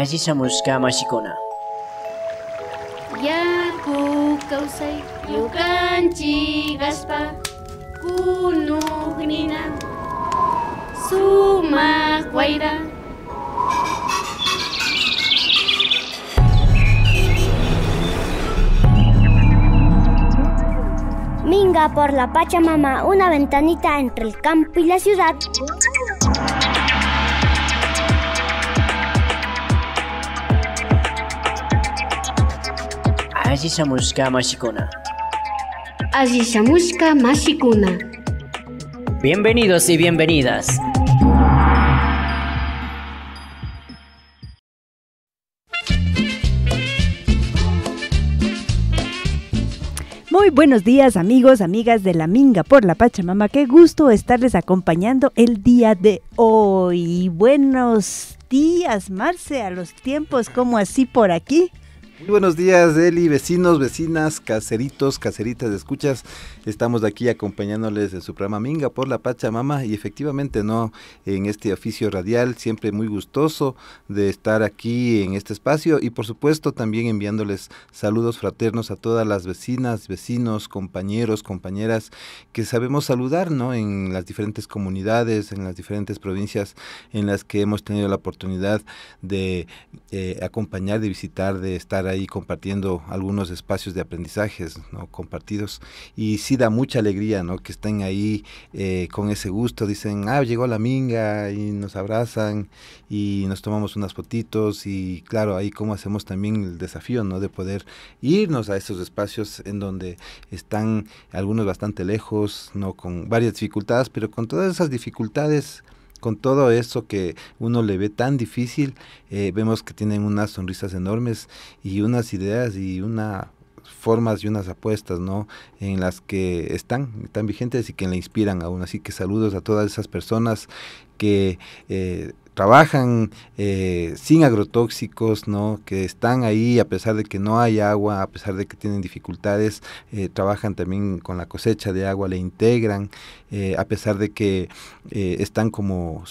Así كاماشيكونا Yarku kausay Minga por la Pachamama, una ventanita entre el campo y la ciudad. se Mashikuna. más Bienvenidos y bienvenidas. Muy buenos días amigos, amigas de la Minga por la Pachamama. Qué gusto estarles acompañando el día de hoy. Buenos días, Marce, a los tiempos como así por aquí. Muy buenos días, Eli, vecinos, vecinas, caseritos, caseritas, escuchas. Estamos aquí acompañándoles en su Minga por la Pachamama y efectivamente no en este oficio radial, siempre muy gustoso de estar aquí en este espacio y por supuesto también enviándoles saludos fraternos a todas las vecinas, vecinos, compañeros, compañeras que sabemos saludar, ¿no? En las diferentes comunidades, en las diferentes provincias en las que hemos tenido la oportunidad de eh, acompañar, de visitar, de estar ahí compartiendo algunos espacios de aprendizajes, ¿no? Compartidos y da mucha alegría, ¿no? Que estén ahí eh, con ese gusto, dicen, ah, llegó la minga y nos abrazan y nos tomamos unas fotitos y claro, ahí como hacemos también el desafío, ¿no? De poder irnos a esos espacios en donde están algunos bastante lejos, ¿no? Con varias dificultades, pero con todas esas dificultades con todo eso que uno le ve tan difícil, eh, vemos que tienen unas sonrisas enormes y unas ideas y una formas y unas apuestas, ¿no? En las que están, vigentes y que le inspiran aún. Así que saludos a todas esas personas que eh, trabajan eh, sin agrotóxicos, ¿no? que están ahí a pesar de que no hay agua, a pesar de que tienen dificultades, eh, trabajan también con la cosecha de agua, le integran, a pesar de que están como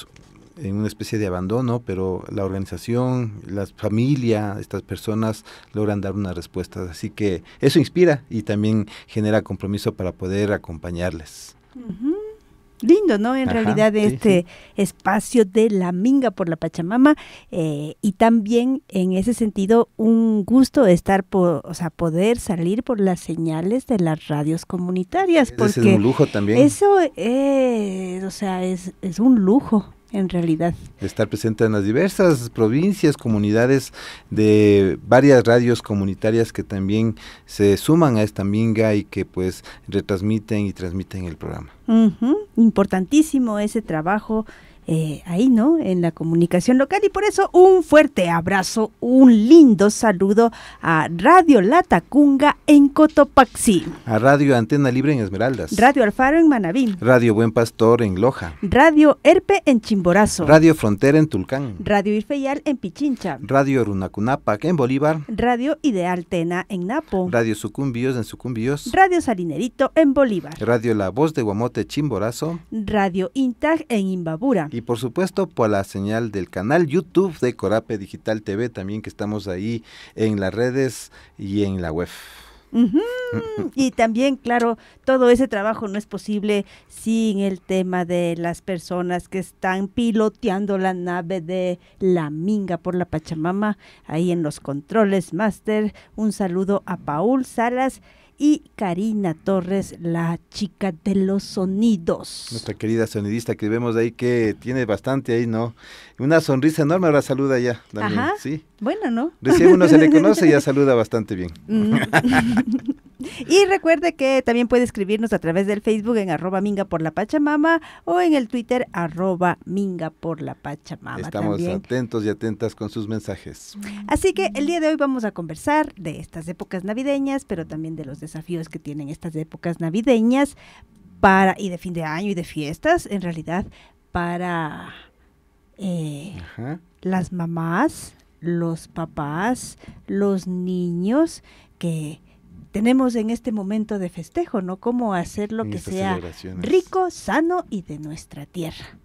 en una especie de abandono, pero la organización, la familia, estas personas logran dar una respuesta. Así que eso inspira y también genera compromiso para poder acompañarles. Lindo, ¿no? En realidad este espacio de la minga por la Pachamama eh, y también en ese sentido un gusto estar, o sea, poder salir por las señales de las radios comunitarias. Porque es un lujo también. Eso, es, o sea, es, es un lujo en realidad. Estar presente en las diversas provincias, comunidades de varias radios comunitarias que también se suman a esta minga y que pues retransmiten y transmiten el programa. Importantísimo ese trabajo eh, ahí, ¿no? En la comunicación local. Y por eso un fuerte abrazo, un lindo saludo a Radio La Tacunga en Cotopaxi. A Radio Antena Libre en Esmeraldas. Radio Alfaro en Manabí. Radio Buen Pastor en Loja. Radio Herpe en Chimborazo. Radio Frontera en Tulcán. Radio Irfeyal en Pichincha. Radio Runacunapac en Bolívar. Radio Ideal Tena en Napo. Radio Sucumbíos en Sucumbíos. Radio Salinerito en Bolívar. Radio La Voz de Guamote Chimborazo. Radio Intag en Imbabura y por supuesto por la señal del canal YouTube de Corape Digital TV, también que estamos ahí en las redes y en la web. Mm, mm, mm. Y también, claro, todo ese trabajo no es posible sin el tema de las personas que están piloteando la nave de la Minga por la Pachamama, ahí en los controles, Master. Un saludo a Paul Salas y Karina Torres, la chica de los sonidos. Nuestra querida sonidista que vemos ahí que tiene bastante ahí, ¿no? Una sonrisa enorme, ahora saluda ya. Ajá. Sí. Bueno, ¿no? Recién uno se le conoce y ya saluda bastante bien. Y recuerde que también puede escribirnos a través del Facebook en arroba minga por la Pachamama o en el Twitter arroba minga por la Pachamama. Estamos atentos y atentas con sus mensajes. Así que el día de hoy vamos a conversar de estas épocas navideñas, pero también de los desafíos que tienen estas épocas navideñas para, y de fin de año y de fiestas, en realidad, para eh, las mamás, los papás, los niños que tenemos en este momento de festejo, ¿no? Cómo hacer lo que sea rico, sano y de nuestra tierra.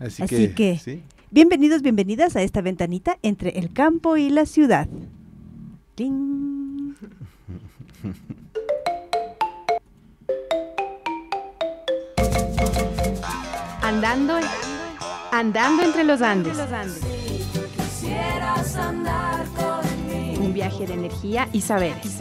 Así, que, bienvenidos, bienvenidas a esta ventanita entre el campo y la ciudad. Andando, andando entre los Andes. Un viaje de energía y Y saberes.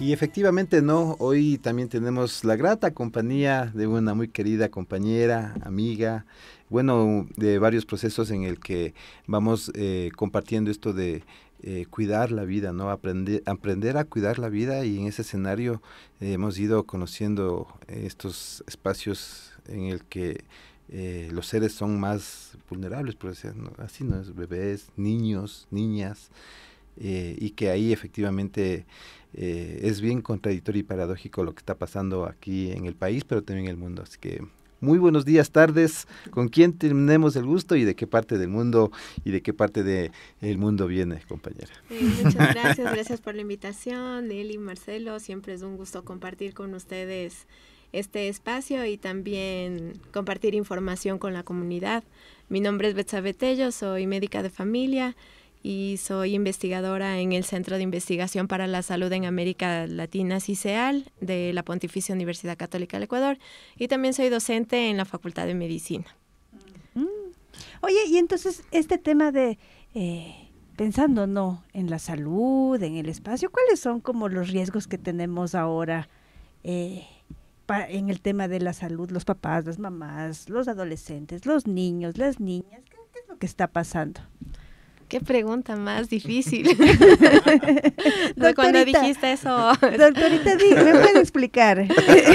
Y efectivamente no, hoy también tenemos la grata compañía de una muy querida compañera, amiga, bueno, de varios procesos en el que vamos eh, compartiendo esto de eh, cuidar la vida, ¿no? Aprender, aprender a cuidar la vida y en ese escenario eh, hemos ido conociendo estos espacios en el que eh, los seres son más vulnerables, por decir, así no es, bebés, niños, niñas, y que ahí efectivamente es bien contradictorio y paradójico lo que está pasando aquí en el país, pero también en el mundo. Así que muy buenos días, tardes. ¿Con quién tenemos el gusto y de qué parte del mundo y de qué parte del mundo viene, compañera? muchas gracias, gracias por la invitación, Eli, Marcelo. Siempre es un gusto compartir con ustedes este espacio y también compartir información con la comunidad. Mi nombre es Betsa Betello, soy médica de familia y soy investigadora en el Centro de Investigación para la Salud en América Latina, CICEAL, de la Pontificia Universidad Católica del Ecuador, y también soy docente en la Facultad de Medicina. Mm. Oye, y entonces este tema de... Eh, pensando no en la salud, en el espacio, ¿cuáles son como los riesgos que tenemos ahora eh, en el tema de la salud, los papás, las mamás, los adolescentes, los niños, las niñas? qué es lo que está pasando? Qué pregunta más difícil. Cuando dijiste eso. Doctorita, ¿me pueden explicar?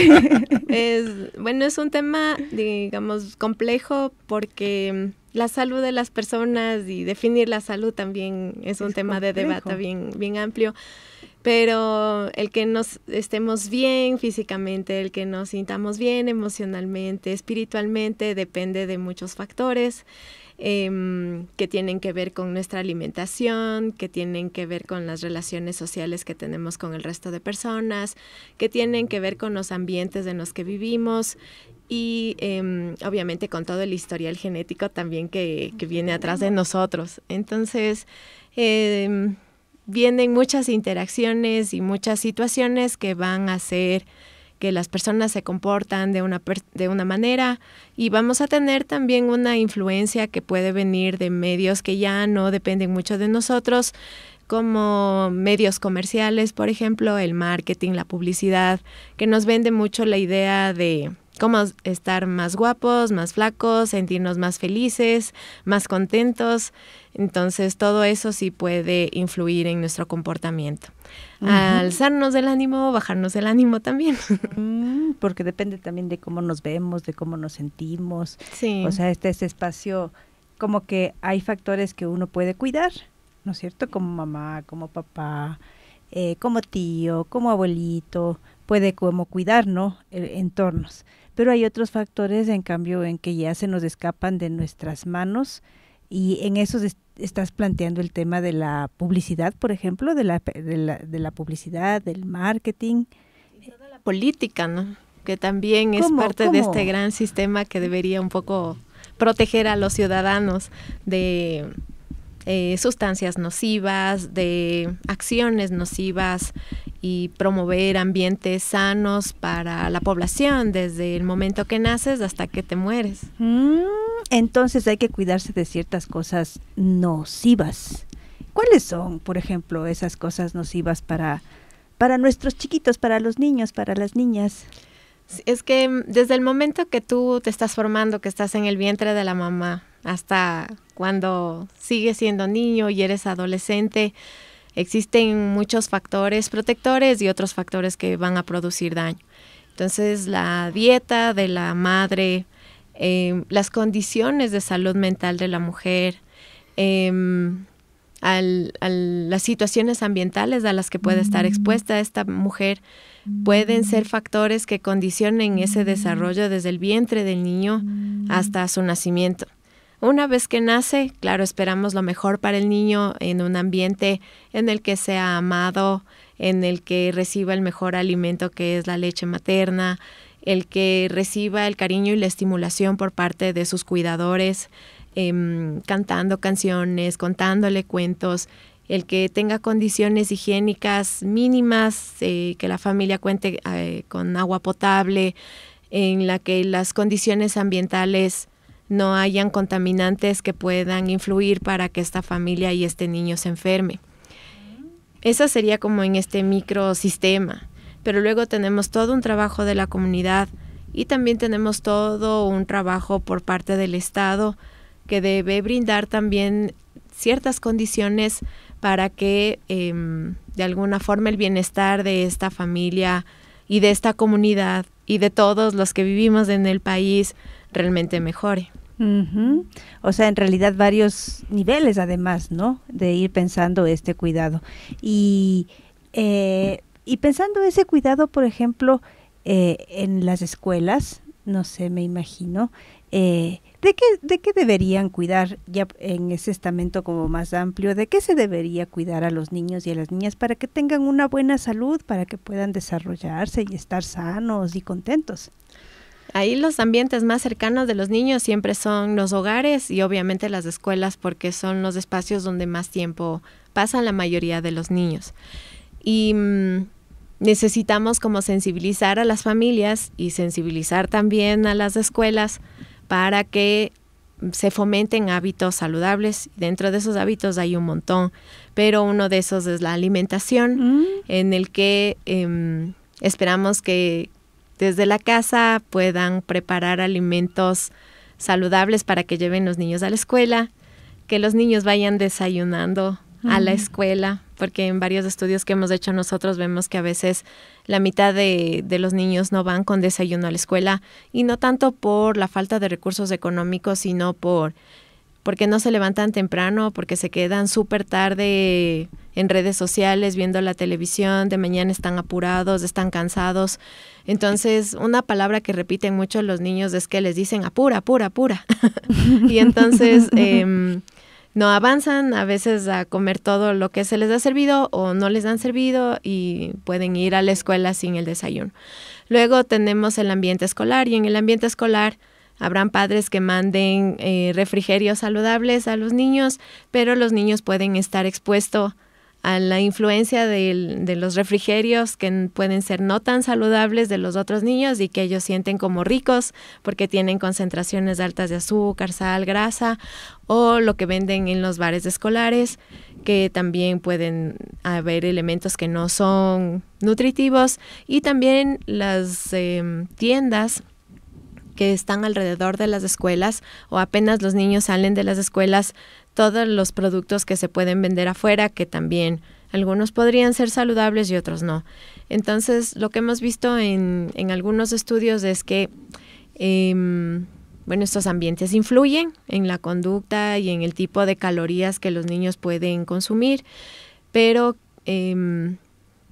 es, bueno, es un tema, digamos, complejo porque mm, la salud de las personas y definir la salud también es un tema de debate bien, bien amplio. Pero el que nos estemos bien físicamente, el que nos sintamos bien emocionalmente, espiritualmente, depende de muchos factores. Em, que tienen que ver con nuestra alimentación, que tienen que ver con las relaciones sociales que tenemos con el resto de personas, que tienen que ver con los ambientes en los que vivimos y em, obviamente con todo el historial genético también que, que viene atrás de nosotros. Entonces, em, vienen muchas interacciones y muchas situaciones que van a ser que las personas se comportan de una, de una manera y vamos a tener también una influencia que puede venir de medios que ya no dependen mucho de nosotros, como medios comerciales, por ejemplo, el marketing, la publicidad, que nos vende mucho la idea de cómo estar más guapos, más flacos, sentirnos más felices, más contentos. Entonces todo eso sí puede influir en nuestro comportamiento. Alzarnos del ánimo, bajarnos el ánimo también. Mm, porque depende también de cómo nos vemos, de cómo nos sentimos. O sea, este, este espacio como que hay factores que uno puede cuidar, ¿no es cierto? Como mamá, como papá, eh, como tío, como abuelito, puede como cuidar, e, entornos pero hay otros factores en cambio en que ya se nos escapan de nuestras manos y en eso estás planteando el tema de la publicidad, por ejemplo, de la, de la, publicidad, del marketing. Y toda la política, ¿no? Que también es parte de este gran sistema que debería un poco proteger a los ciudadanos de eh, sustancias nocivas, de acciones nocivas y promover ambientes sanos para la población desde el momento que naces hasta que te mueres. Mm, entonces hay que cuidarse de ciertas cosas nocivas. ¿Cuáles son, por ejemplo, esas cosas nocivas para, para nuestros chiquitos, para los niños, para las niñas? Es que mm, desde el momento que tú te estás formando, que estás en el vientre de la mamá, hasta cuando sigues siendo niño y eres adolescente, Existen muchos factores protectores y otros factores que van a producir daño. Entonces, la dieta de la madre, em, las condiciones de salud mental de la mujer, em, las situaciones ambientales a las que puede estar mm. expuesta esta mujer pueden ser factores que condicionen ese desarrollo desde el vientre del niño hasta su nacimiento. Una vez que nace, claro, esperamos lo mejor para el niño en un ambiente en el que sea amado, en el que reciba el mejor alimento que es la leche materna, el que reciba el cariño y la estimulación por parte de sus cuidadores, em, cantando canciones, contándole cuentos, el que tenga condiciones higiénicas mínimas, eh, que la familia cuente eh, con agua potable, en la que las condiciones ambientales no hayan contaminantes que puedan influir para que esta familia y este niño se enferme. eso sería como en este microsistema, pero luego tenemos todo un trabajo de la comunidad y también tenemos todo un trabajo por parte del Estado que debe brindar también ciertas condiciones para que em, de alguna forma el bienestar de esta familia y de esta comunidad y de todos los que vivimos en el país realmente mejore. O sea, en realidad varios niveles además, ¿no? De ir pensando este cuidado. Y, eh, y pensando ese cuidado, por ejemplo, eh, en las escuelas, no sé, me imagino, eh, ¿de, qué, ¿de qué deberían cuidar ya en ese estamento como más amplio? ¿De qué se debería cuidar a los niños y a las niñas para que tengan una buena salud, para que puedan desarrollarse y estar sanos y contentos? Ahí los ambientes más cercanos de los niños siempre son los hogares y obviamente las escuelas porque son los espacios donde más tiempo pasa la mayoría de los niños. Y mm, necesitamos como sensibilizar a las familias y sensibilizar también a las escuelas para que se fomenten hábitos saludables. Dentro de esos hábitos hay un montón, pero uno de esos es la alimentación, mm. en el que em, esperamos que, desde la casa puedan preparar alimentos saludables para que lleven los niños a la escuela, que los niños vayan desayunando a la escuela, porque en varios estudios que hemos hecho nosotros vemos que a veces la mitad de, los niños no van con desayuno a la escuela y no tanto por la falta de recursos económicos, sino por porque no se levantan temprano, porque se quedan súper tarde en redes sociales viendo la televisión, de mañana están apurados, están cansados. Entonces, una palabra que repiten mucho los niños es que les dicen apura, apura, apura. y entonces... Em, no avanzan a veces a comer todo lo que se les ha servido o no les han servido y pueden ir a la escuela sin el desayuno. Luego tenemos el ambiente escolar y en el ambiente escolar Habrán padres que manden eh, refrigerios saludables a los niños, pero los niños pueden estar expuestos a la influencia de, los refrigerios que pueden ser no tan saludables de los otros niños y que ellos sienten como ricos porque tienen concentraciones altas de azúcar, sal, grasa o lo que venden en los bares escolares que también pueden haber elementos que no son nutritivos y también las em, tiendas que están alrededor de las escuelas o apenas los niños salen de las escuelas, todos los productos que se pueden vender afuera, que también algunos podrían ser saludables y otros no. Entonces, lo que hemos visto en, algunos estudios es que, em, bueno, estos ambientes influyen en la conducta y en el tipo de calorías que los niños pueden consumir, pero em,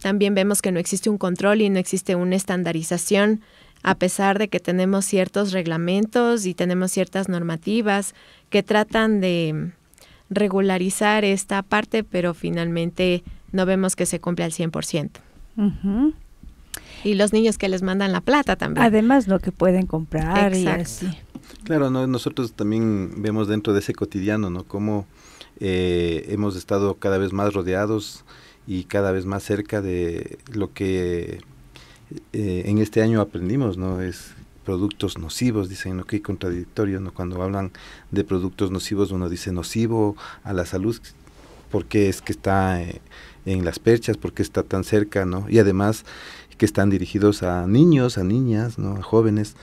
también vemos que no existe un control y no existe una estandarización a pesar de que tenemos ciertos reglamentos y tenemos ciertas normativas que tratan de regularizar esta parte, pero finalmente no vemos que se cumple al 100%. por Y los niños que les mandan la plata también. Además, lo que pueden comprar y así. Claro, nosotros también vemos dentro de ese cotidiano, ¿no? Cómo eh, hemos estado cada vez más rodeados y cada vez más cerca de lo que eh, en este año aprendimos, ¿no? Es productos nocivos, dicen, ¿no? Qué contradictorio, ¿no? Cuando hablan de productos nocivos, uno dice nocivo a la salud, porque es que está eh, en las perchas, porque está tan cerca, ¿no? Y además que están dirigidos a niños, a niñas, ¿no? A jóvenes.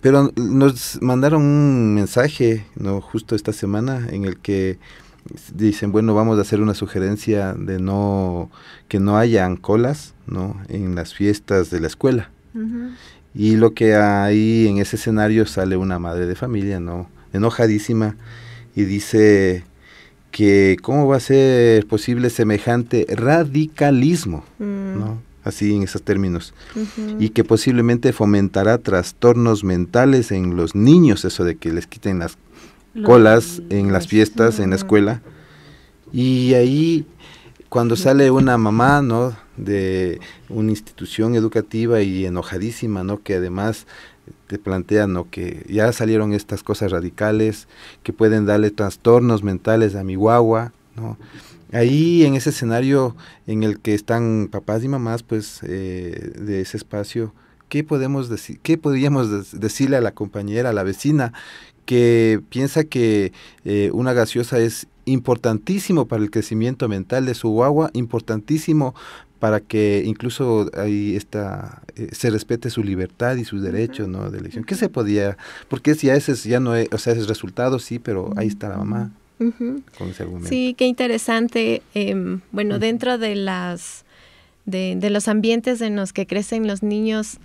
Pero nos mandaron un mensaje, ¿no? Justo esta semana en el que dicen, bueno, vamos a hacer una sugerencia de no que no hayan colas ¿no? En las fiestas de la escuela. Y lo que hay en ese escenario sale una madre de familia, ¿no? Enojadísima y dice que cómo va a ser posible semejante radicalismo, mm. Así en esos términos. Y que posiblemente fomentará trastornos mentales en los niños, eso de que les quiten las colas en las fiestas, en la escuela. Y ahí cuando sale una mamá, ¿no? De una institución educativa y enojadísima, ¿no? Que además te plantean, ¿no? Que ya salieron estas cosas radicales, que pueden darle trastornos mentales a mi guagua, ¿no? Ahí en ese escenario en el que están papás y mamás, pues, eh, de ese espacio, ¿qué podemos decir, qué podríamos decirle a la compañera, a la vecina que piensa que eh, una gaseosa es importantísimo para el crecimiento mental de su agua, importantísimo para que incluso ahí está, eh, se respete su libertad y sus derechos ¿no? de elección. ¿Qué se podía? Porque si a ese ya no es, o sea, es resultado, sí, pero ahí está la mamá con ese argumento. Sí, qué interesante. Em, bueno, dentro de, las, de, de los ambientes en los que crecen los niños,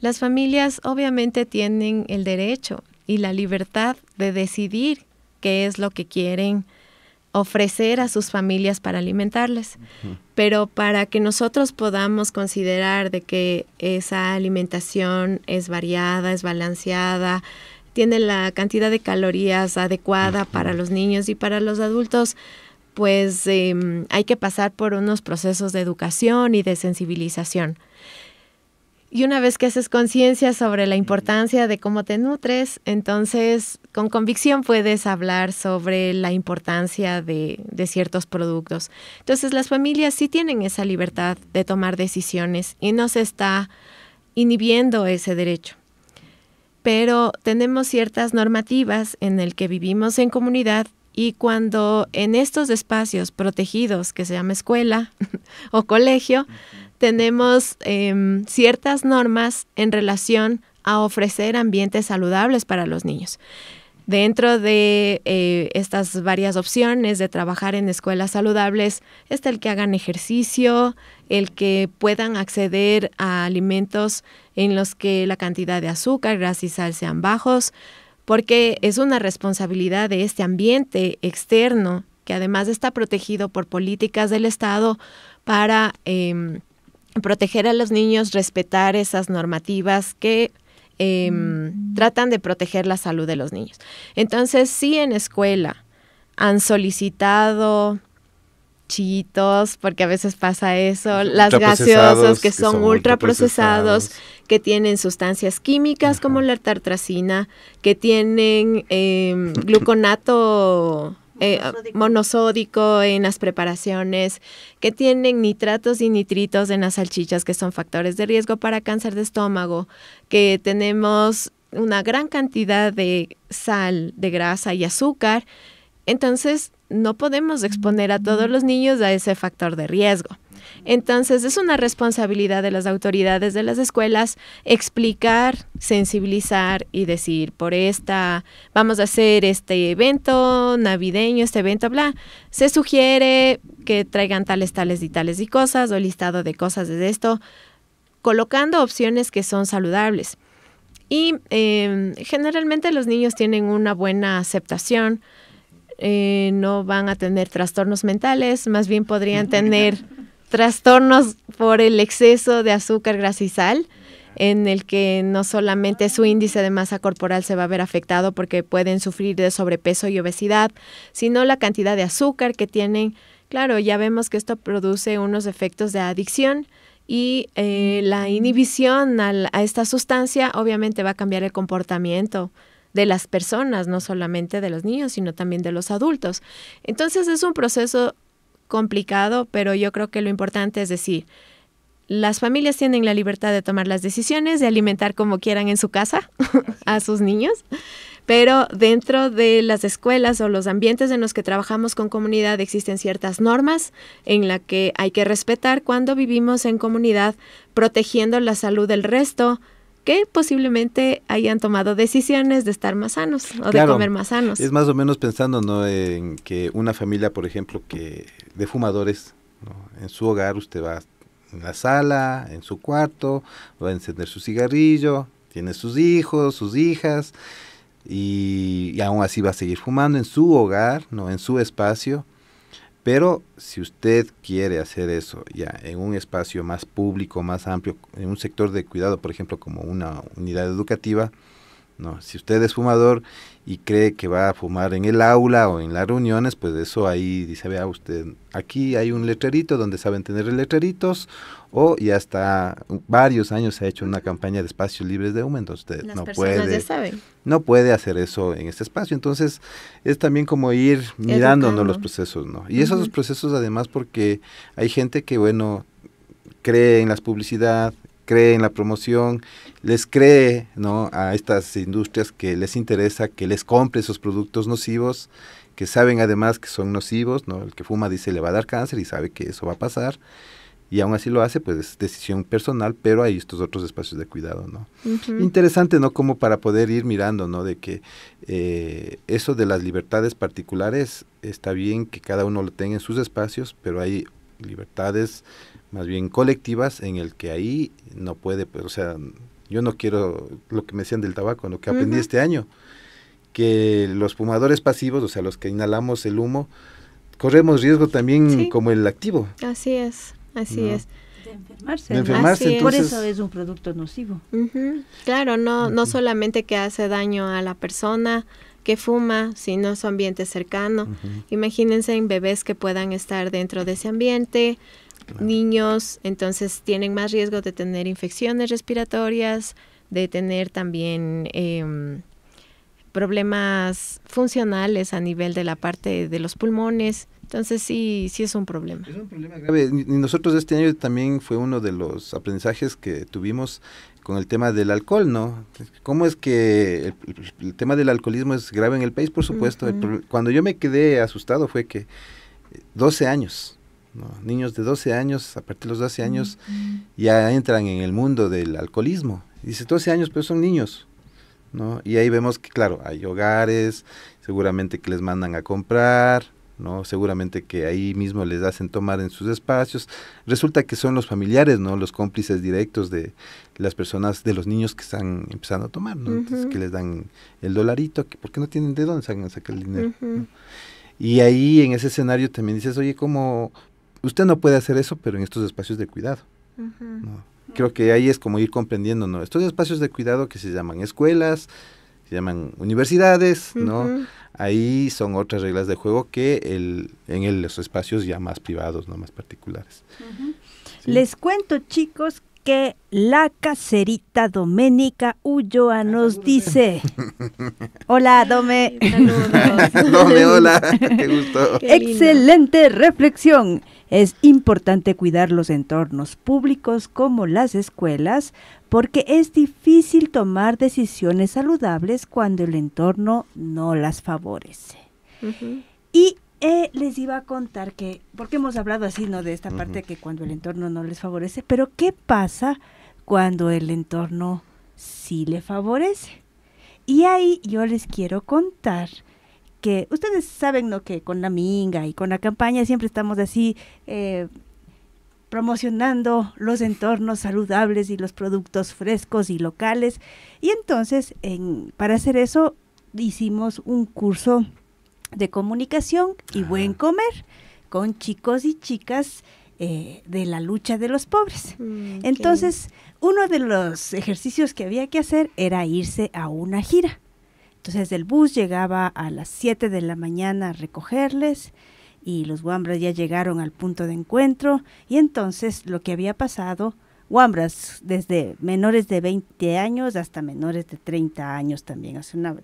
las familias obviamente tienen el derecho y la libertad de decidir qué es lo que quieren ofrecer a sus familias para alimentarles. Pero para que nosotros podamos considerar de que esa alimentación es variada, es balanceada, tiene la cantidad de calorías adecuada para los niños y para los adultos, pues em, hay que pasar por unos procesos de educación y de sensibilización. Y una vez que haces conciencia sobre la importancia de cómo te nutres, entonces con convicción puedes hablar sobre la importancia de, de, ciertos productos. Entonces las familias sí tienen esa libertad de tomar decisiones y no se está inhibiendo ese derecho. Pero tenemos ciertas normativas en el que vivimos en comunidad y cuando en estos espacios protegidos, que se llama escuela o colegio, tenemos em, ciertas normas en relación a ofrecer ambientes saludables para los niños. Dentro de eh, estas varias opciones de trabajar en escuelas saludables está el que hagan ejercicio, el que puedan acceder a alimentos en los que la cantidad de azúcar, grasa y sal sean bajos, porque es una responsabilidad de este ambiente externo que además está protegido por políticas del Estado para em, proteger a los niños, respetar esas normativas que em, mm. tratan de proteger la salud de los niños. Entonces, sí en escuela han solicitado chitos, porque a veces pasa eso, las gaseosas que, son, ultraprocesados, que tienen sustancias químicas como la tartracina, que tienen em, gluconato eh, monosódico en las preparaciones, que tienen nitratos y nitritos en las salchichas, que son factores de riesgo para cáncer de estómago, que tenemos una gran cantidad de sal, de grasa y azúcar. Entonces, no podemos exponer a todos mm. los niños a ese factor de riesgo. Entonces es una responsabilidad de las autoridades de las escuelas explicar, sensibilizar y decir, por esta, vamos a hacer este evento navideño, este evento, bla, se sugiere que traigan tales, tales y tales y cosas, o listado de cosas de esto, colocando opciones que son saludables. Y em, generalmente los niños tienen una buena aceptación, eh, no van a tener trastornos mentales, más bien podrían tener trastornos por el exceso de azúcar, grasa y sal, en el que no solamente su índice de masa corporal se va a ver afectado porque pueden sufrir de sobrepeso y obesidad, sino la cantidad de azúcar que tienen. Claro, ya vemos que esto produce unos efectos de adicción y eh, la inhibición a esta sustancia obviamente va a cambiar el comportamiento de las personas, no solamente de los niños, sino también de los adultos. Entonces es un proceso complicado, pero yo creo que lo importante es decir, las familias tienen la libertad de tomar las decisiones, de alimentar como quieran en su casa a sus niños, pero dentro de las escuelas o los ambientes en los que trabajamos con comunidad existen ciertas normas en las que hay que respetar cuando vivimos en comunidad, protegiendo la salud del resto, que posiblemente hayan tomado decisiones de estar más sanos o de comer más sanos. Es más o menos pensando en que una familia, por ejemplo, que de fumadores, en su hogar usted va en la sala, en su cuarto, va a encender su cigarrillo, tiene sus hijos, sus hijas, y, aún así va a seguir fumando en su hogar, no en su espacio pero si usted quiere hacer eso ya en un espacio más público, más amplio, en un sector de cuidado, por ejemplo, como una unidad educativa, no, si usted es fumador y cree que va a fumar en el aula o en las reuniones, pues eso ahí dice, vea usted, aquí hay un letrerito donde saben tener letreritos o ya hasta varios años se ha hecho una campaña de espacios libres de humo, entonces usted no puede no puede hacer eso en este espacio. Entonces, es también como ir mirando los procesos, ¿no? Y esos procesos además porque hay gente que bueno cree en las publicidad, cree en la promoción, les cree ¿no? a estas industrias que les interesa que les compre esos productos nocivos, que saben además que son nocivos, ¿no? el que fuma dice le va a dar cáncer y sabe que eso va a pasar y aún así lo hace, pues es decisión personal, pero hay estos otros espacios de cuidado, ¿no? Interesante, ¿no? Como para poder ir mirando, ¿no? De que eh, eso de las libertades particulares está bien que cada uno lo tenga en sus espacios, pero hay libertades más bien colectivas, en el que ahí no puede, pues, o sea, yo no quiero lo que me decían del tabaco, lo que aprendí este año, que los fumadores pasivos, o sea, los que inhalamos el humo, corremos riesgo también como el activo. Así es, así es. De enfermarse. De enfermarse entonces... Por eso es un producto nocivo. Claro, no, no solamente que hace daño a la persona que fuma, sino su ambiente cercano. Imagínense en bebés que puedan estar dentro de ese ambiente, niños, entonces tienen más riesgo de tener infecciones respiratorias, de tener también em, problemas funcionales a nivel de la parte de los pulmones. Entonces sí, sí es un problema. Es un problema grave. Nosotros este año también fue uno de los aprendizajes que tuvimos con el tema del alcohol, ¿no? ¿Cómo es que el, tema del alcoholismo es grave en el país? Por supuesto. Cuando yo me quedé asustado fue que 12 eh, años Niños de 12 años, a partir de los 12 años, ya entran en el mundo del alcoholismo. Dice 12 años, pero son niños. ¿no? Y ahí vemos que, claro, hay hogares, seguramente que les mandan a comprar, ¿no? Seguramente que ahí mismo les hacen tomar en sus espacios. Resulta que son los familiares, ¿no? Los cómplices directos de las personas, de los niños que están empezando a tomar, ¿no? que les dan el dolarito, porque no tienen de dónde sacar el dinero. Y ahí en ese escenario también dices, oye, ¿cómo usted no puede hacer eso, pero en estos espacios de cuidado. Creo que ahí es como ir comprendiendo, ¿no? Estos espacios de cuidado que se llaman escuelas, se llaman universidades, ¿no? Ahí son otras reglas de juego que el, en los espacios ya más privados, ¿no? Más particulares. Les cuento, chicos, que la caserita Doménica Ulloa nos dice. Hola, Dome. Dome, hola, Excelente reflexión. Es importante cuidar los entornos públicos como las escuelas porque es difícil tomar decisiones saludables cuando el entorno no las favorece. Y eh, les iba a contar que, porque hemos hablado así, ¿no? De esta parte que cuando el entorno no les favorece, pero ¿qué pasa cuando el entorno sí le favorece? Y ahí yo les quiero contar ustedes saben lo que con la minga y con la campaña siempre estamos así eh, promocionando los entornos saludables y los productos frescos y locales. Y entonces, para hacer eso, hicimos un curso de comunicación y buen comer con chicos y chicas eh, de la lucha de los pobres. Mm, entonces, uno de los ejercicios que había que hacer era irse a una gira. Entonces el bus llegaba a las 7 de la mañana a recogerles y los Wambras ya llegaron al punto de encuentro y entonces lo que había pasado, Wambras desde menores de 20 años hasta menores de 30 años también, Es una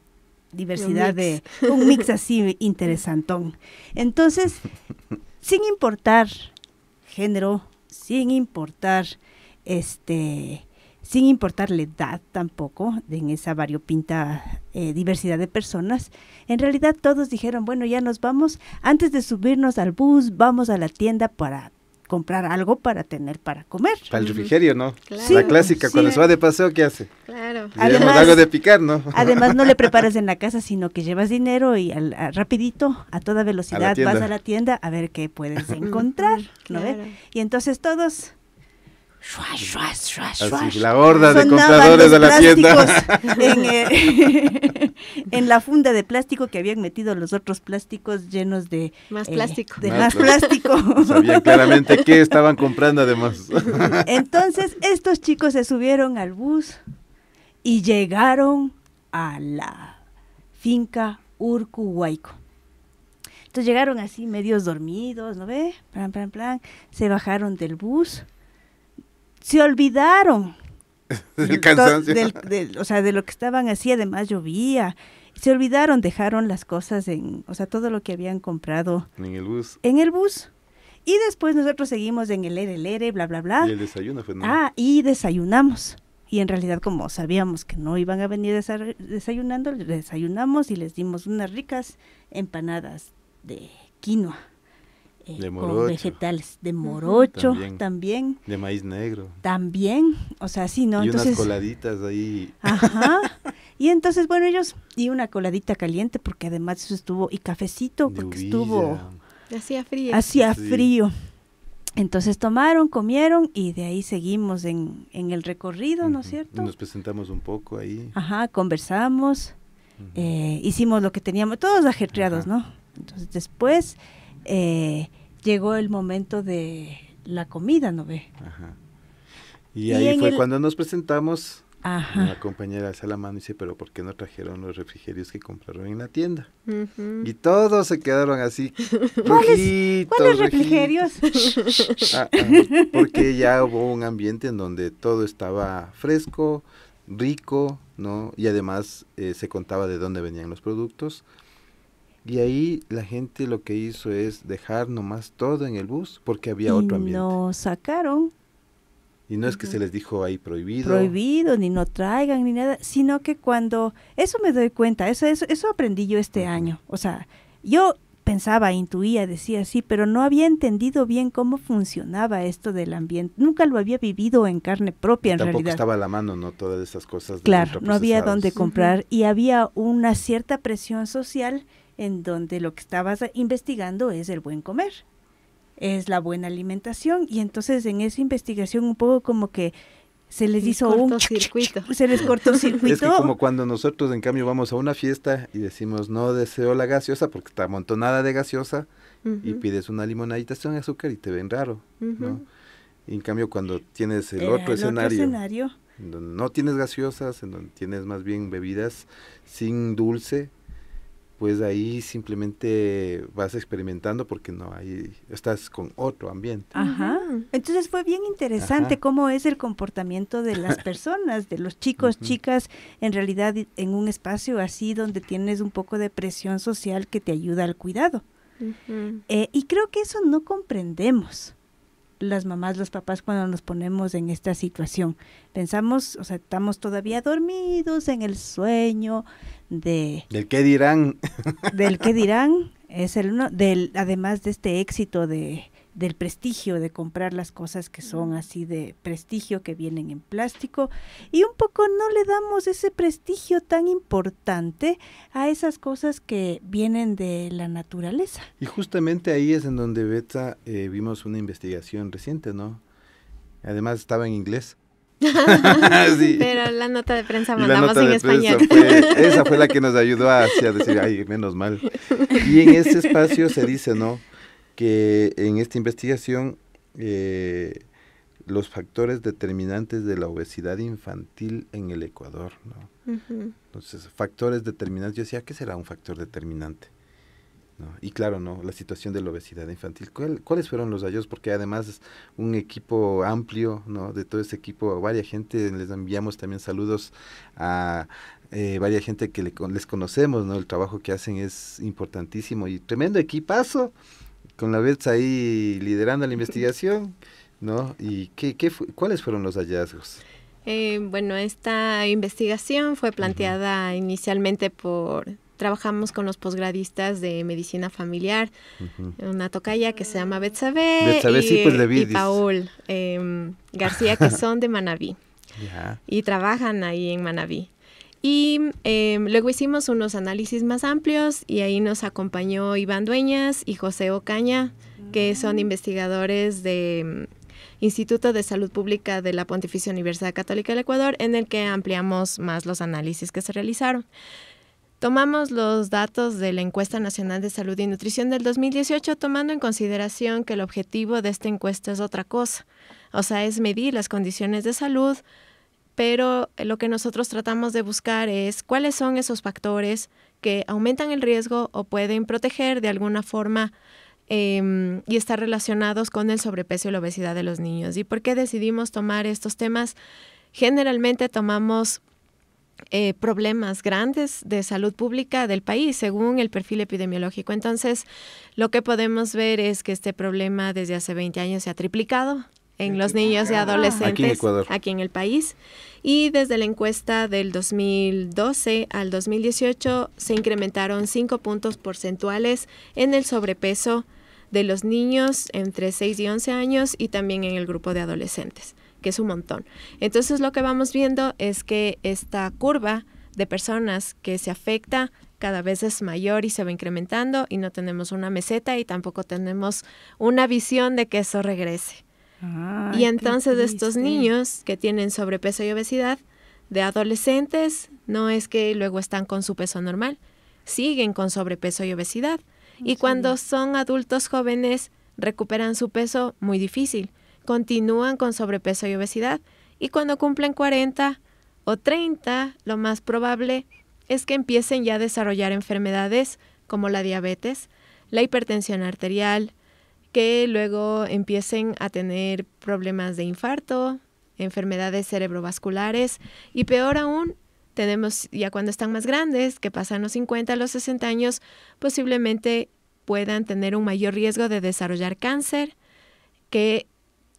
diversidad de un mix así interesantón. Entonces, sin importar género, sin importar este sin importar la edad tampoco, en esa variopinta eh, diversidad de personas, en realidad todos dijeron, bueno, ya nos vamos, antes de subirnos al bus, vamos a la tienda para comprar algo para tener para comer. Para el refrigerio, ¿no? Claro, la clásica, cuando se va de paseo, ¿qué hace? Claro. Además, de picar, ¿no? Además, no le preparas en la casa, sino que llevas dinero y al, rapidito, a toda velocidad, vas a la tienda a ver qué puedes encontrar, ¿no? Y entonces todos la horda de compradores de la tienda. Eh, en, la funda de plástico que habían metido los otros plásticos llenos de... Más eh, plástico. De más, plástico. Sabían claramente qué estaban comprando además. Entonces, estos chicos se subieron al bus y llegaron a la finca Urcuhuayco. Entonces llegaron así medios dormidos, ¿no ve? Plan, Se bajaron del bus se olvidaron o sea, de lo que estaban así, además llovía. Se olvidaron, dejaron las cosas en, o sea, todo lo que habían comprado. En el bus. En el bus. Y después nosotros seguimos en el ere, el ere, bla, bla, bla. Y el desayuno fue Ah, y desayunamos. Y en realidad, como sabíamos que no iban a venir desayunando, desayunamos y les dimos unas ricas empanadas de quinoa. Eh, con vegetales de morocho también, de maíz negro también o sea sí no y unas coladitas ahí ajá y entonces bueno ellos y una coladita caliente porque además eso estuvo y cafecito porque estuvo hacía frío hacía frío entonces tomaron, comieron y de ahí seguimos en, el recorrido, ¿no es cierto? Nos presentamos un poco ahí. Ajá, conversamos, eh, hicimos lo que teníamos, todos ajetreados, ¿no? Entonces después eh, llegó el momento de la comida, ¿no ve? Ajá. Y, ahí fue cuando nos presentamos. La compañera se la mano y dice, pero ¿por qué no trajeron los refrigerios que compraron en la tienda? Y todos se quedaron así. ¿Cuáles refrigerios? Ah, ah, porque ya hubo un ambiente en donde todo estaba fresco, rico, ¿no? Y además eh, se contaba de dónde venían los productos, y ahí la gente lo que hizo es dejar nomás todo en el bus porque había otro ambiente. no sacaron. Y no es que se les dijo ahí prohibido. Prohibido, ni no traigan, ni nada, sino que cuando, eso me doy cuenta, eso, eso, eso aprendí yo este año. O sea, yo pensaba, intuía, decía así, pero no había entendido bien cómo funcionaba esto del ambiente. Nunca lo había vivido en carne propia, en tampoco realidad. Tampoco estaba a la mano, ¿no? Todas esas cosas. claro, no había dónde comprar y había una cierta presión social en donde lo que estabas investigando es el buen comer, es la buena alimentación. Y entonces en esa investigación un poco como que se les hizo un circuito. Se les cortó circuito. Es que como cuando nosotros en cambio vamos a una fiesta y decimos no deseo la gaseosa porque está amontonada de gaseosa y pides una limonadita sin azúcar y te ven raro, ¿no? en cambio cuando tienes el, eh, otro, escenario, otro escenario, en donde no tienes gaseosas, en donde tienes más bien bebidas sin dulce, ...pues ahí simplemente vas experimentando porque no, hay... estás con otro ambiente. Ajá. Entonces fue bien interesante cómo es el comportamiento de las personas, de los chicos, chicas, en realidad en un espacio así donde tienes un poco de presión social que te ayuda al cuidado. Eh, y creo que eso no comprendemos las mamás, los papás cuando nos ponemos en esta situación. Pensamos, o sea, estamos todavía dormidos en el sueño, de... Del qué dirán. Del qué dirán, es el del, además de este éxito de, del prestigio, de comprar las cosas que son así de prestigio, que vienen en plástico, y un poco no le damos ese prestigio tan importante a esas cosas que vienen de la naturaleza. Y justamente ahí es en donde Beta eh, vimos una investigación reciente, ¿no? Además estaba en inglés, Pero la nota de prensa mandamos en español. esa fue la que nos ayudó a, decir, ay, menos mal. Y en ese espacio se dice, ¿no? Que en esta investigación eh, los factores determinantes de la obesidad infantil en el Ecuador, ¿no? Entonces, factores determinantes, yo decía, ¿qué será un factor determinante? y claro, ¿no? La situación de la obesidad infantil. ¿Cuáles fueron los hallazgos? Porque además es un equipo amplio, ¿no? De todo ese equipo, varias gente, les enviamos también saludos a eh, varias gente que les conocemos, ¿no? El trabajo que hacen es importantísimo y tremendo equipazo, con la vez ahí liderando la investigación, ¿no? ¿Y qué, qué cuáles fueron los hallazgos? Eh, bueno, esta investigación fue planteada inicialmente por trabajamos con los posgradistas de medicina familiar, una tocaya que se llama Betsabe, y, pues, Paul em, García, que son de Manabí. Y trabajan ahí en Manabí. Y em, luego hicimos unos análisis más amplios y ahí nos acompañó Iván Dueñas y José Ocaña, que son investigadores de em, Instituto de Salud Pública de la Pontificia Universidad Católica del Ecuador, en el que ampliamos más los análisis que se realizaron. Tomamos los datos de la Encuesta Nacional de Salud y Nutrición del 2018 tomando en consideración que el objetivo de esta encuesta es otra cosa, o sea, es medir las condiciones de salud, pero lo que nosotros tratamos de buscar es cuáles son esos factores que aumentan el riesgo o pueden proteger de alguna forma em, y estar relacionados con el sobrepeso y la obesidad de los niños. ¿Y por qué decidimos tomar estos temas? Generalmente tomamos eh, problemas grandes de salud pública del país, según el perfil epidemiológico. Entonces, lo que podemos ver es que este problema desde hace 20 años se ha triplicado en los niños y adolescentes aquí en, aquí en, el país. Y desde la encuesta del 2012 al 2018 se incrementaron 5 puntos porcentuales en el sobrepeso de los niños entre 6 y 11 años y también en el grupo de adolescentes que es un montón. Entonces lo que vamos viendo es que esta curva de personas que se afecta cada vez es mayor y se va incrementando y no tenemos una meseta y tampoco tenemos una visión de que eso regrese. y entonces estos niños que tienen sobrepeso y obesidad, de adolescentes, no es que luego están con su peso normal, siguen con sobrepeso y obesidad. Y cuando son adultos jóvenes, recuperan su peso muy difícil continúan con sobrepeso y obesidad. Y cuando cumplen 40 o 30, lo más probable es que empiecen ya a desarrollar enfermedades como la diabetes, la hipertensión arterial, que luego empiecen a tener problemas de infarto, enfermedades cerebrovasculares y peor aún, tenemos ya cuando están más grandes, que pasan los 50 a los 60 años, posiblemente puedan tener un mayor riesgo de desarrollar cáncer, que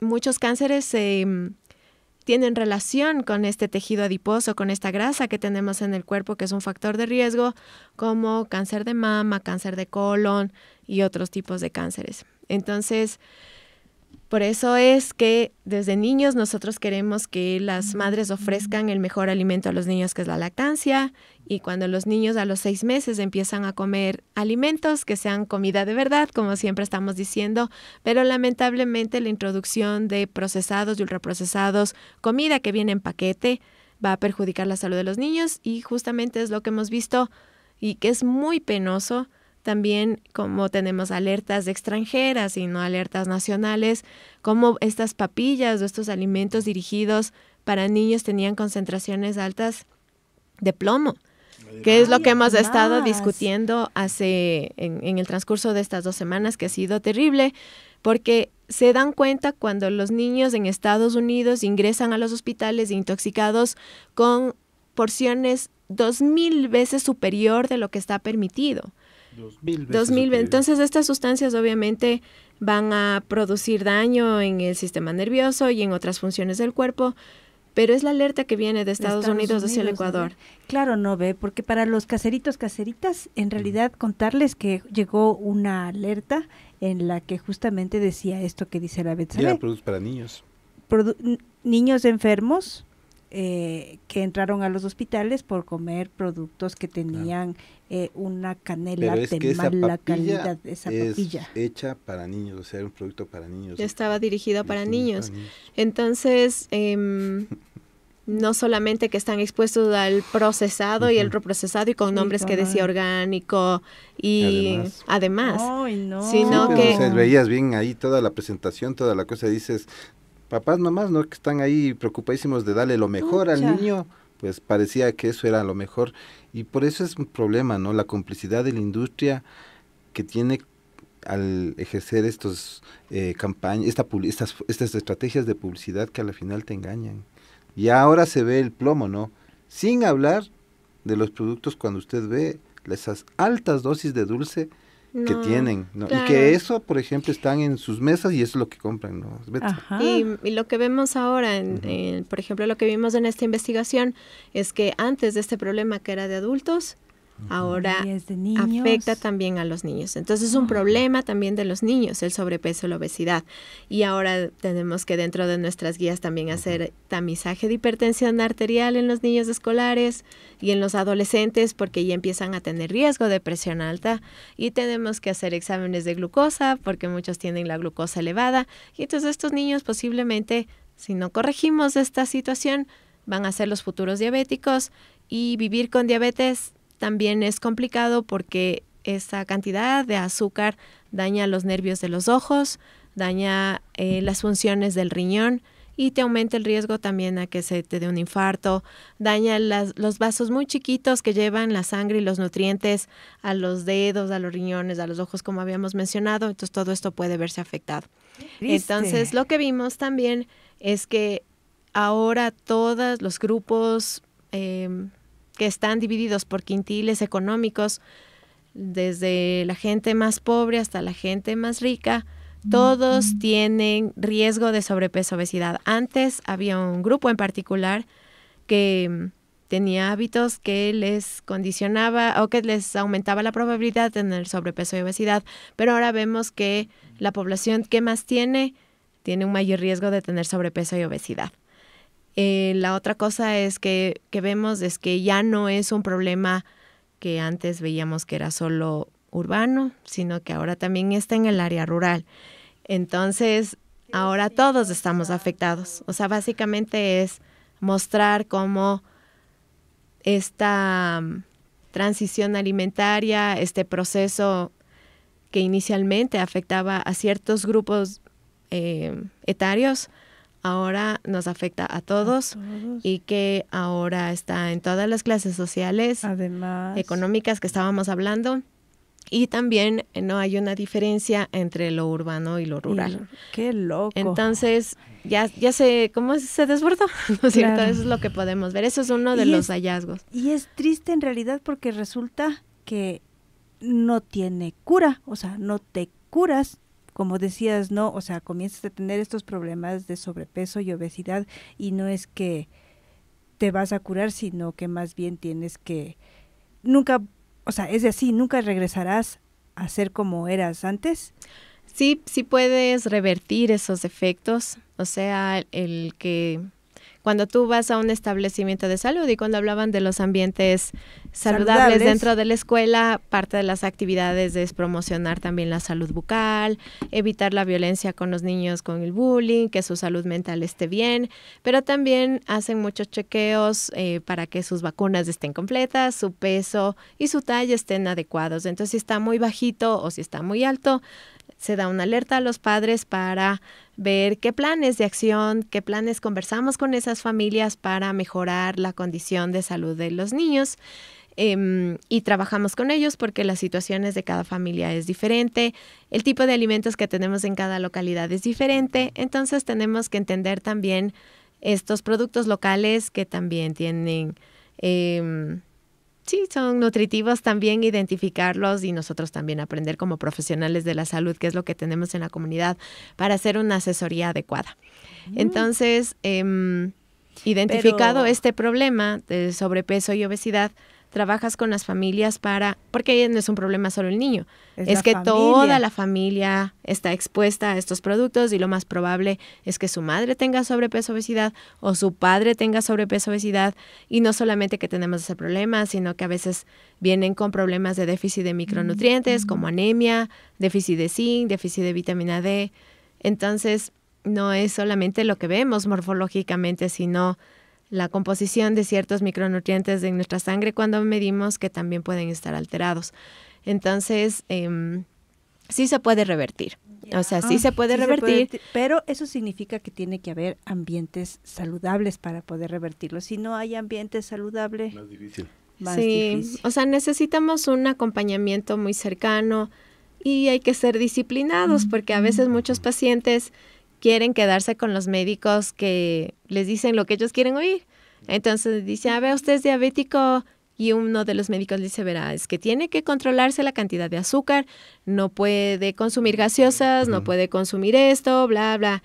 muchos cánceres em, tienen relación con este tejido adiposo, con esta grasa que tenemos en el cuerpo, que es un factor de riesgo, como cáncer de mama, cáncer de colon y otros tipos de cánceres. Entonces, por eso es que desde niños nosotros queremos que las madres ofrezcan el mejor alimento a los niños, que es la lactancia, y cuando los niños a los seis meses empiezan a comer alimentos que sean comida de verdad, como siempre estamos diciendo, pero lamentablemente la introducción de procesados y ultraprocesados, comida que viene en paquete, va a perjudicar la salud de los niños y justamente es lo que hemos visto y que es muy penoso también como tenemos alertas extranjeras y no alertas nacionales, como estas papillas o estos alimentos dirigidos para niños tenían concentraciones altas de plomo que es lo que hemos estado discutiendo hace en, el transcurso de estas dos semanas, que ha sido terrible, porque se dan cuenta cuando los niños en Estados Unidos ingresan a los hospitales intoxicados con porciones dos mil veces superior de lo que está permitido. Dos mil entonces estas sustancias obviamente van a producir daño en el sistema nervioso y en otras funciones del cuerpo pero es la alerta que viene de Estados, Unidos, hacia el Ecuador. Claro, no ve, porque para los caseritos, caseritas, en realidad contarles que llegó una alerta en la que justamente decía esto que dice la Betsabe. productos para niños. niños enfermos, eh, que entraron a los hospitales por comer productos que tenían eh, una canela de mala calidad, esa papilla. hecha para niños, o sea, era un producto para niños. Estaba dirigido para, niños. Entonces, em, no solamente que están expuestos al procesado y el reprocesado y con nombres que decía orgánico y además, sino que o veías bien ahí toda la presentación, toda la cosa dices papás mamás ¿no? Que están ahí preocupadísimos de darle lo mejor al niño, pues parecía que eso era lo mejor. Y por eso es un problema, ¿no? La complicidad de la industria que tiene al ejercer estos eh, campañas, estas, estas estrategias de publicidad que al final te engañan. Y ahora se ve el plomo, ¿no? Sin hablar de los productos cuando usted ve esas altas dosis de dulce que tienen, ¿no? Y que eso, por ejemplo, están en sus mesas y eso es lo que compran ¿no? y, y, lo que vemos ahora, en, en, por ejemplo, lo que vimos en esta investigación es que antes de este problema que era de adultos, ahora afecta también a los niños. Entonces es un problema también de los niños el sobrepeso la obesidad. Y ahora tenemos que dentro de nuestras guías también hacer tamizaje de hipertensión arterial en los niños escolares y en los adolescentes porque ya empiezan a tener riesgo de presión alta y tenemos que hacer exámenes de glucosa porque muchos tienen la glucosa elevada y entonces estos niños posiblemente si no corregimos esta situación van a ser los futuros diabéticos y vivir con diabetes también es complicado porque esa cantidad de azúcar daña los nervios de los ojos, daña eh, las funciones del riñón y te aumenta el riesgo también a que se te dé un infarto, daña los vasos muy chiquitos que llevan la sangre y los nutrientes a los dedos, a los riñones, a los ojos, como habíamos mencionado, entonces todo esto puede verse afectado. Entonces lo que vimos también es que ahora todos los grupos em, que están divididos por quintiles económicos, desde la gente más pobre hasta la gente más rica, todos tienen riesgo de sobrepeso, obesidad. Antes había un grupo en particular que mm, tenía hábitos que les condicionaba o que les aumentaba la probabilidad de tener sobrepeso y obesidad, pero ahora vemos que la población que más tiene tiene un mayor riesgo de tener sobrepeso y obesidad. Eh, la otra cosa es que, que vemos es que ya no es un problema que antes veíamos que era solo urbano, sino que ahora también está en el área rural. Entonces, ahora todos estamos afectados. O sea, básicamente es mostrar cómo esta mm, transición alimentaria, este proceso que inicialmente afectaba a ciertos grupos eh, etarios, ahora nos afecta a todos, y que ahora está en todas las clases sociales, económicas que estábamos hablando. Y también eh, no hay una diferencia entre lo urbano y lo rural. qué loco. Entonces, ya, ya sé cómo se desbordó, es cierto? Eso es lo que podemos ver. Eso es uno de los hallazgos. Y es triste en realidad porque resulta que no tiene cura, o sea, no te curas como decías, ¿no? O sea, comienzas a tener estos problemas de sobrepeso y obesidad y no es que te vas a curar, sino que más bien tienes que nunca, o sea, es así, nunca regresarás a ser como eras antes. Sí, sí puedes revertir esos efectos, o sea, el que cuando tú vas a un establecimiento de salud y cuando hablaban de los ambientes saludables, dentro de la escuela. Parte de las actividades es promocionar también la salud bucal, evitar la violencia con los niños con el bullying, que su salud mental esté bien, pero también hacen muchos chequeos eh, para que sus vacunas estén completas, su peso y su talla estén adecuados. Entonces, si está muy bajito o si está muy alto, se da una alerta a los padres para ver qué planes de acción, qué planes conversamos con esas familias para mejorar la condición de salud de los niños. Em, y trabajamos con ellos porque las situaciones de cada familia es diferente, el tipo de alimentos que tenemos en cada localidad es diferente, entonces tenemos que entender también estos productos locales que también tienen, em, sí, son nutritivos también, identificarlos y nosotros también aprender como profesionales de la salud qué es lo que tenemos en la comunidad para hacer una asesoría adecuada. Mm. Entonces, em, identificado este problema de sobrepeso y obesidad, trabajas con las familias para, porque no es un problema solo el niño, es, que toda la familia está expuesta a estos productos y lo más probable es que su madre tenga sobrepeso, obesidad o su padre tenga sobrepeso, obesidad y no solamente que tenemos ese problema, sino que a veces vienen con problemas de déficit de micronutrientes mm. como anemia, déficit de zinc, déficit de vitamina D. Entonces, no es solamente lo que vemos morfológicamente, sino la composición de ciertos micronutrientes en nuestra sangre cuando medimos que también pueden estar alterados. Entonces, em, sí se puede revertir. O sea, sí ah, se puede revertir. pero eso significa que tiene que haber ambientes saludables para poder revertirlo. Si no hay ambiente saludable... Más difícil. sí, o sea, necesitamos un acompañamiento muy cercano y hay que ser disciplinados porque a veces muchos pacientes quieren quedarse con los médicos que les dicen lo que ellos quieren oír. Entonces dice, a ah, ver, usted es diabético y uno de los médicos le dice, verá, es que tiene que controlarse la cantidad de azúcar, no puede consumir gaseosas, no puede consumir esto, bla, bla.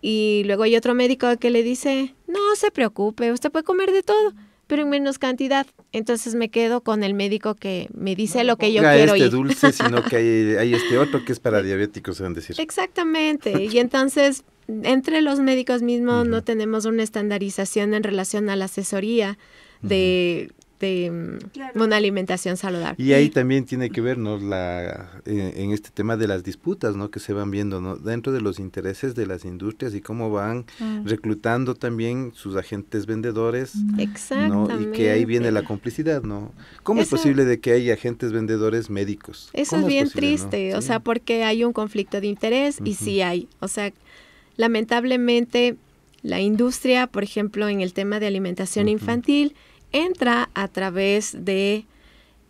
Y luego hay otro médico que le dice, no se preocupe, usted puede comer de todo pero en menos cantidad. Entonces me quedo con el médico que me dice lo que yo quiero. No ah, este dulce, sino que hay, este otro que es para diabéticos, se van a decir. Exactamente. Y entonces, entre los médicos mismos no tenemos una estandarización en relación a la asesoría de de este, una alimentación saludable. Y ahí también tiene que vernos la, eh, en este tema de las disputas que se van viendo ¿no? dentro de los intereses de las industrias y cómo van reclutando también sus agentes vendedores. Exactamente. Y que ahí viene la complicidad, ¿no? ¿Cómo es posible de que haya agentes vendedores médicos? Eso es bien triste, o sea, porque hay un conflicto de interés y sí hay, o sea, lamentablemente la industria, por ejemplo, en el tema de alimentación infantil, entra a través de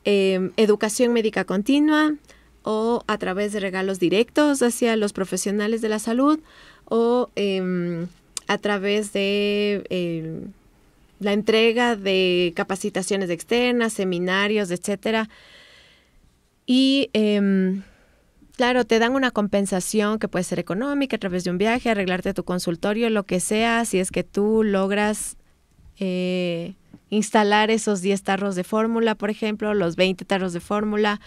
em, educación médica continua o a través de regalos directos hacia los profesionales de la salud o em, a través de em, la entrega de capacitaciones externas, seminarios, etcétera. Y Claro, te dan una compensación que puede ser económica a través de un viaje, arreglarte tu consultorio, lo que sea, si es que tú logras eh, instalar esos 10 tarros de fórmula, por ejemplo, los 20 tarros de fórmula.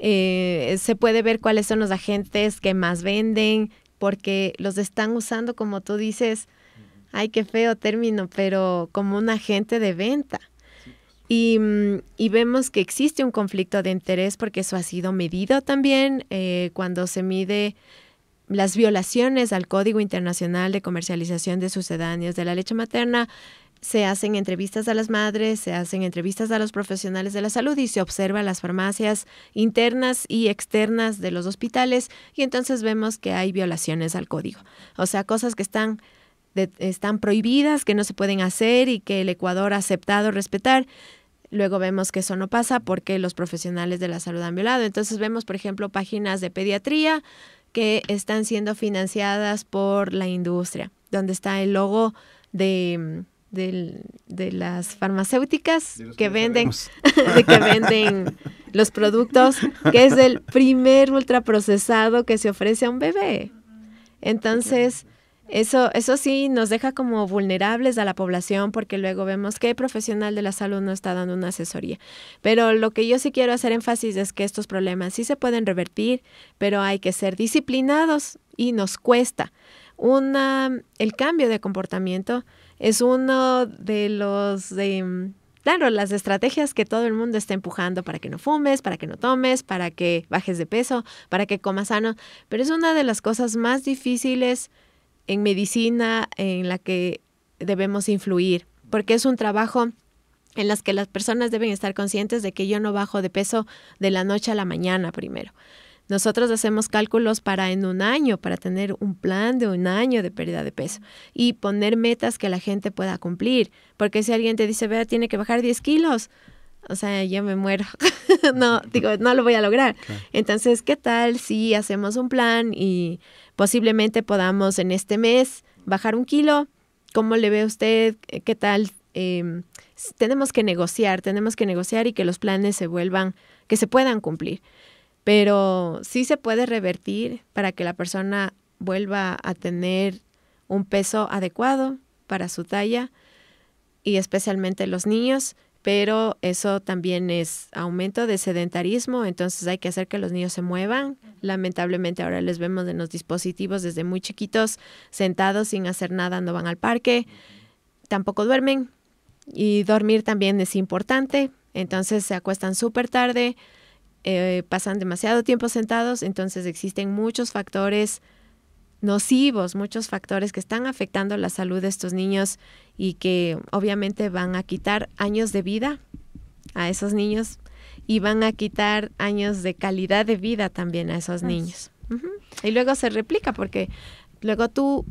Eh, se puede ver cuáles son los agentes que más venden, porque los están usando, como tú dices, ay, qué feo término, pero como un agente de venta. Y, mm, vemos que existe un conflicto de interés porque eso ha sido medido también eh, cuando se mide las violaciones al Código Internacional de Comercialización de Sucedáneos de la Leche Materna se hacen entrevistas a las madres, se hacen entrevistas a los profesionales de la salud y se observa las farmacias internas y externas de los hospitales y entonces vemos que hay violaciones al código. O sea, cosas que están, están prohibidas, que no se pueden hacer y que el Ecuador ha aceptado respetar. Luego vemos que eso no pasa porque los profesionales de la salud han violado. Entonces vemos, por ejemplo, páginas de pediatría que están siendo financiadas por la industria, donde está el logo de mm, del, de las farmacéuticas que, venden, que venden los productos, que es el primer ultraprocesado que se ofrece a un bebé. Entonces, eso, eso sí nos deja como vulnerables a la población porque luego vemos que el profesional de la salud no está dando una asesoría. Pero lo que yo sí quiero hacer énfasis es que estos problemas sí se pueden revertir, pero hay que ser disciplinados y nos cuesta una, el cambio de comportamiento es uno de los, mm, claro, las estrategias que todo el mundo está empujando para que no fumes, para que no tomes, para que bajes de peso, para que comas sano, pero es una de las cosas más difíciles en medicina en la que debemos influir, porque es un trabajo en las que las personas deben estar conscientes de que yo no bajo de peso de la noche a la mañana primero. Nosotros hacemos cálculos para en un año, para tener un plan de un año de pérdida de peso y poner metas que la gente pueda cumplir. Porque si alguien te dice, vea, tiene que bajar 10 kilos, o sea, yo me muero. no, digo, no lo voy a lograr. Entonces, ¿qué tal si hacemos un plan y posiblemente podamos en este mes bajar un kilo? ¿Cómo le ve usted? Eh, ¿Qué tal? Em, tenemos que negociar, tenemos que negociar y que los planes se vuelvan, que se puedan cumplir pero sí se puede revertir para que la persona vuelva a tener un peso adecuado para su talla y especialmente los niños, pero eso también es aumento de sedentarismo, entonces hay que hacer que los niños se muevan. Lamentablemente ahora les vemos en los dispositivos desde muy chiquitos, sentados sin hacer nada, no van al parque, tampoco duermen y dormir también es importante, entonces se acuestan súper tarde, eh, pasan demasiado tiempo sentados, entonces existen muchos factores nocivos, muchos factores que están afectando la salud de estos niños y que obviamente van a quitar años de vida a esos niños y van a quitar años de calidad de vida también a esos niños. Y luego se replica porque luego tú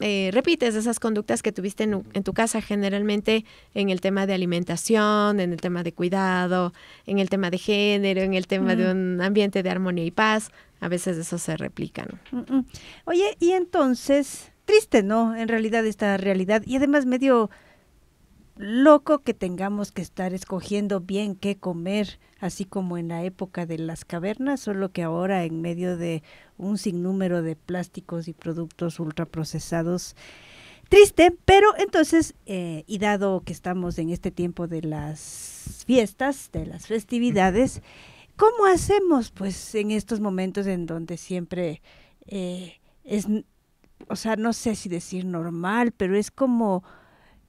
eh, repites esas conductas que tuviste en, tu casa generalmente en el tema de alimentación, en el tema de cuidado, en el tema de género, en el tema de un ambiente de armonía y paz. A veces eso se replican mm, mm. Oye, y entonces, triste, ¿no? En realidad esta realidad y además medio loco que tengamos que estar escogiendo bien qué comer, así como en la época de las cavernas, solo que ahora en medio de un sinnúmero de plásticos y productos ultraprocesados. Triste, pero entonces, eh, y dado que estamos en este tiempo de las fiestas, de las festividades, ¿cómo hacemos pues en estos momentos en donde siempre eh, es, o sea, no sé si decir normal, pero es como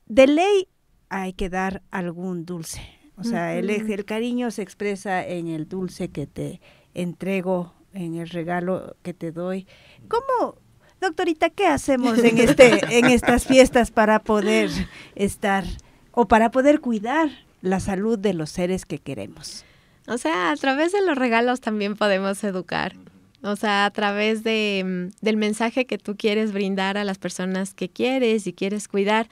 de ley hay que dar algún dulce. O sea, el, cariño se expresa en el dulce que te entrego, en el regalo que te doy. ¿Cómo, doctorita, qué hacemos en, este, en estas fiestas para poder estar o para poder cuidar la salud de los seres que queremos? O sea, a través de los regalos también podemos educar. O sea, a través de, mm, del mensaje que tú quieres brindar a las personas que quieres y quieres cuidar,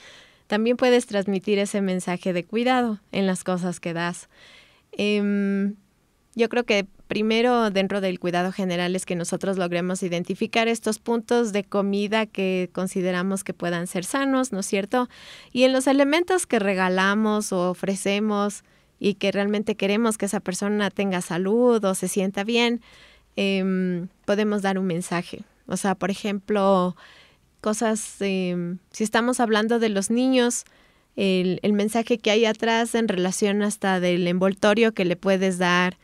también puedes transmitir ese mensaje de cuidado en las cosas que das. Em, yo creo que primero dentro del cuidado general es que nosotros logremos identificar estos puntos de comida que consideramos que puedan ser sanos, ¿no es cierto? Y en los elementos que regalamos o ofrecemos y que realmente queremos que esa persona tenga salud o se sienta bien, em, podemos dar un mensaje. O sea, por ejemplo, cosas, em, si estamos hablando de los niños, el, el, mensaje que hay atrás en relación hasta del envoltorio que le puedes dar,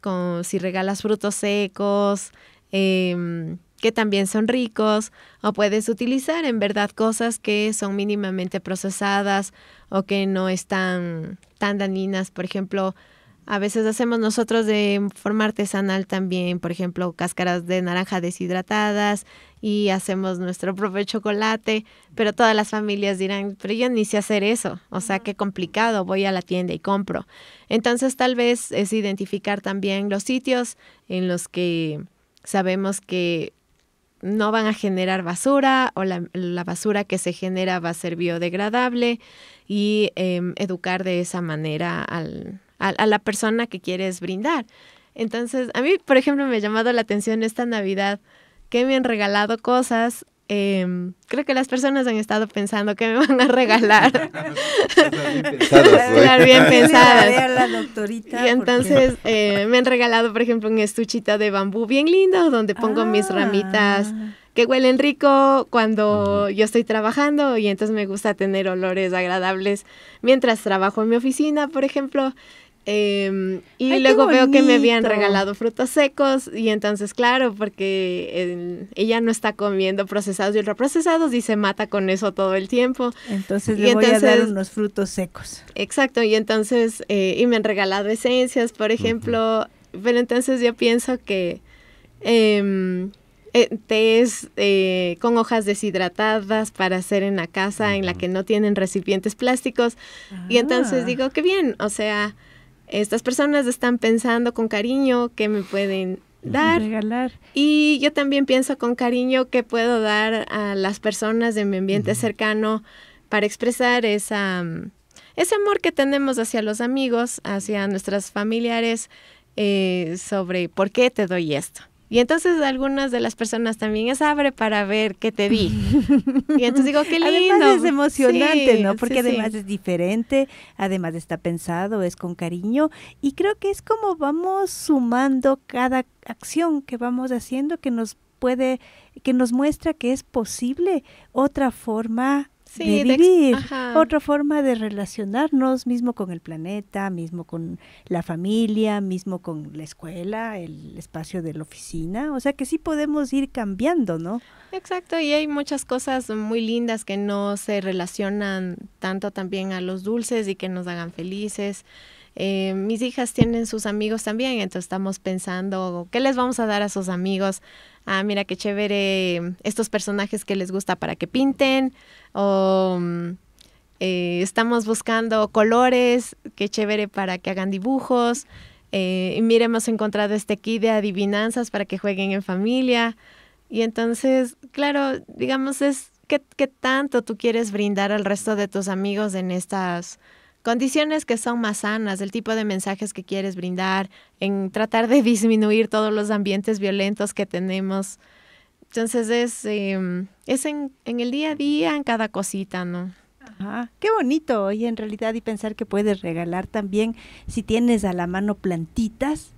con, si regalas frutos secos, em, que también son ricos, o puedes utilizar en verdad cosas que son mínimamente procesadas o que no están tan dañinas, por ejemplo, a veces hacemos nosotros de forma artesanal también, por ejemplo, cáscaras de naranja deshidratadas y hacemos nuestro propio chocolate, pero todas las familias dirán, pero yo ni sé hacer eso, o sea, qué complicado, voy a la tienda y compro. Entonces tal vez es identificar también los sitios en los que sabemos que no van a generar basura o la, basura que se genera va a ser biodegradable y em, educar de esa manera al, a, la persona que quieres brindar. Entonces, a mí, por ejemplo, me ha llamado la atención esta Navidad que me han regalado cosas em, creo que las personas han estado pensando que me van a regalar. bien bien pensadas. y entonces eh, me han regalado, por ejemplo, un estuchito de bambú bien lindo donde pongo mis ah. ramitas que huelen rico cuando yo estoy trabajando y entonces me gusta tener olores agradables mientras trabajo en mi oficina, por ejemplo. Em, y luego veo que me habían regalado frutos secos y entonces claro, porque ella no está comiendo procesados y ultraprocesados y se mata con eso todo el tiempo. Entonces y le voy a dar unos frutos secos. Exacto, y entonces, eh, y me han regalado esencias, por ejemplo, pero entonces yo pienso que em, eh, té es eh, con hojas deshidratadas para hacer en la casa, en la que no tienen recipientes plásticos. Y entonces ah. digo, qué bien, o sea, estas personas están pensando con cariño qué me pueden dar. Y yo también pienso con cariño qué puedo dar a las personas de mi ambiente cercano para expresar esa, ese amor que tenemos hacia los amigos, hacia nuestras familiares, eh, sobre por qué te doy esto. Y entonces algunas de las personas también es abre para ver qué te di. Y entonces digo, qué lindo. Además es emocionante, ¿no? Porque además es diferente, además está pensado, es con cariño. Y creo que es como vamos sumando cada acción que vamos haciendo que nos puede, que nos muestra que es posible otra forma sí, vivir, otra forma de relacionarnos mismo con el planeta, mismo con la familia, mismo con la escuela, el espacio de la oficina, o sea que sí podemos ir cambiando, ¿no? Exacto, y hay muchas cosas muy lindas que no se relacionan tanto también a los dulces y que nos hagan felices. Eh, mis hijas tienen sus amigos también, entonces estamos pensando qué les vamos a dar a sus amigos ah, mira qué chévere estos personajes que les gusta para que pinten, o mm, eh, estamos buscando colores, qué chévere para que hagan dibujos, eh, y mira, hemos encontrado este kit de adivinanzas para que jueguen en familia. Y entonces, claro, digamos, es qué tanto tú quieres brindar al resto de tus amigos en estas condiciones que son más sanas, el tipo de mensajes que quieres brindar, en tratar de disminuir todos los ambientes violentos que tenemos. Entonces es, em, es en, el día a día, en cada cosita, ¿no? Ajá, qué bonito, y en realidad, y pensar que puedes regalar también, si tienes a la mano plantitas,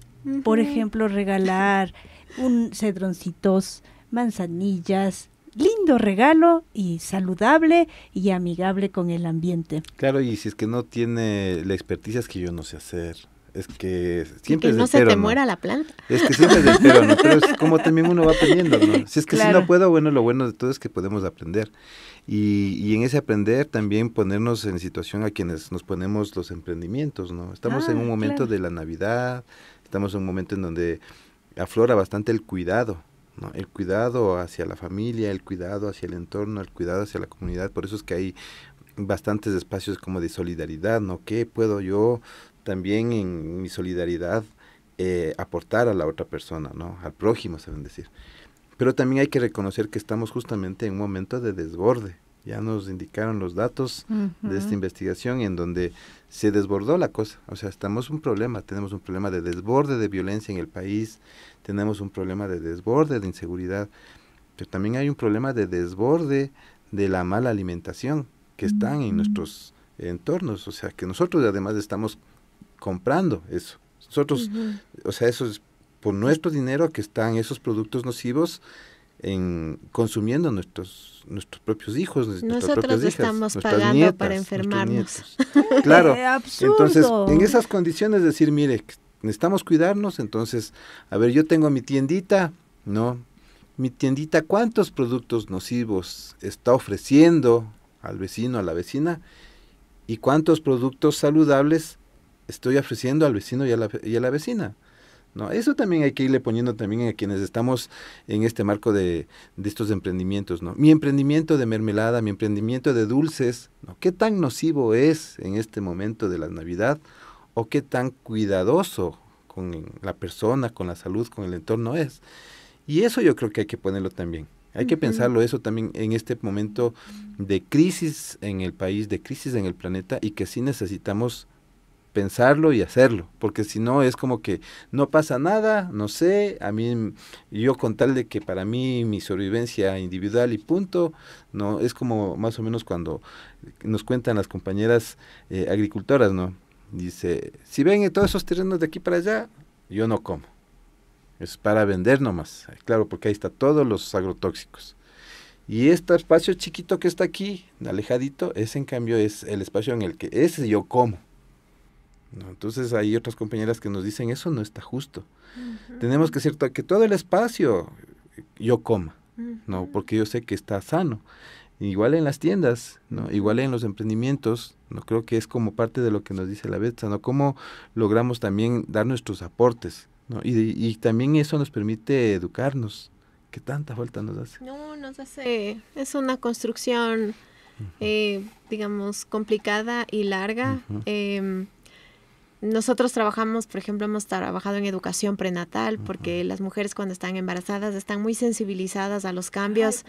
por ejemplo, regalar un cedroncitos, manzanillas, lindo regalo y saludable y amigable con el ambiente. Claro, y si es que no tiene la experticia es que yo no sé hacer. Es que siempre que no se te muera la planta. Es que siempre es ¿no? Pero es como también uno va aprendiendo, ¿no? Si es que si no puedo, bueno, lo bueno de todo es que podemos aprender. Y, y, en ese aprender también ponernos en situación a quienes nos ponemos los emprendimientos, ¿no? Estamos en ah, un momento de la Navidad, estamos en un momento en donde aflora bastante el cuidado, el cuidado hacia la familia, el cuidado hacia el entorno, el cuidado hacia la comunidad. Por eso es que hay bastantes espacios como de solidaridad, ¿no? ¿Qué puedo yo también en mi solidaridad eh, aportar a la otra persona, ¿no? Al prójimo, saben decir. Pero también hay que reconocer que estamos justamente en un momento de desborde ya nos indicaron los datos de esta investigación en donde se desbordó la cosa. O sea, estamos un problema, tenemos un problema de desborde de violencia en el país, tenemos un problema de desborde de inseguridad, pero también hay un problema de desborde de la mala alimentación que están en nuestros entornos. O sea, que nosotros además estamos comprando eso. Nosotros, o sea, eso es por nuestro dinero que están esos productos nocivos en consumiendo nuestros nuestros propios hijos, nuestras propias hijas, estamos pagando para enfermarnos. claro, entonces en esas condiciones decir, mire, necesitamos cuidarnos, entonces, a ver, yo tengo mi tiendita, ¿no? Mi tiendita, ¿cuántos productos nocivos está ofreciendo al vecino, a la vecina? ¿Y cuántos productos saludables estoy ofreciendo al vecino y a la, y a la vecina? ¿no? Eso también hay que irle poniendo también a quienes estamos en este marco de, estos emprendimientos, ¿no? Mi emprendimiento de mermelada, mi emprendimiento de dulces, ¿no? ¿Qué tan nocivo es en este momento de la Navidad? ¿O qué tan cuidadoso con la persona, con la salud, con el entorno es? Y eso yo creo que hay que ponerlo también. Hay que pensarlo eso también en este momento de crisis en el país, de crisis en el planeta y que sí necesitamos pensarlo y hacerlo, porque si no es como que no pasa nada, no sé, a mí yo con tal de que para mí mi sobrevivencia individual y punto, no es como más o menos cuando nos cuentan las compañeras eh, agricultoras, ¿no? Dice, si ven en todos esos terrenos de aquí para allá, yo no como. Es para vender nomás, claro, porque ahí está todos los agrotóxicos. Y este espacio chiquito que está aquí, alejadito, ese en cambio es el espacio en el que ese yo como entonces hay otras compañeras que nos dicen, eso no está justo. Tenemos que hacer que todo el espacio yo coma, ¿no? Porque yo sé que está sano. Igual en las tiendas, ¿no? Igual en los emprendimientos, no creo que es como parte de lo que nos dice la Betsa, ¿no? Cómo logramos también dar nuestros aportes, ¿no? Y, también eso nos permite educarnos, que tanta falta nos hace. No, nos hace, es una construcción, eh, digamos, complicada y larga. Nosotros trabajamos, por ejemplo, hemos trabajado en educación prenatal, porque las mujeres cuando están embarazadas están muy sensibilizadas a los cambios.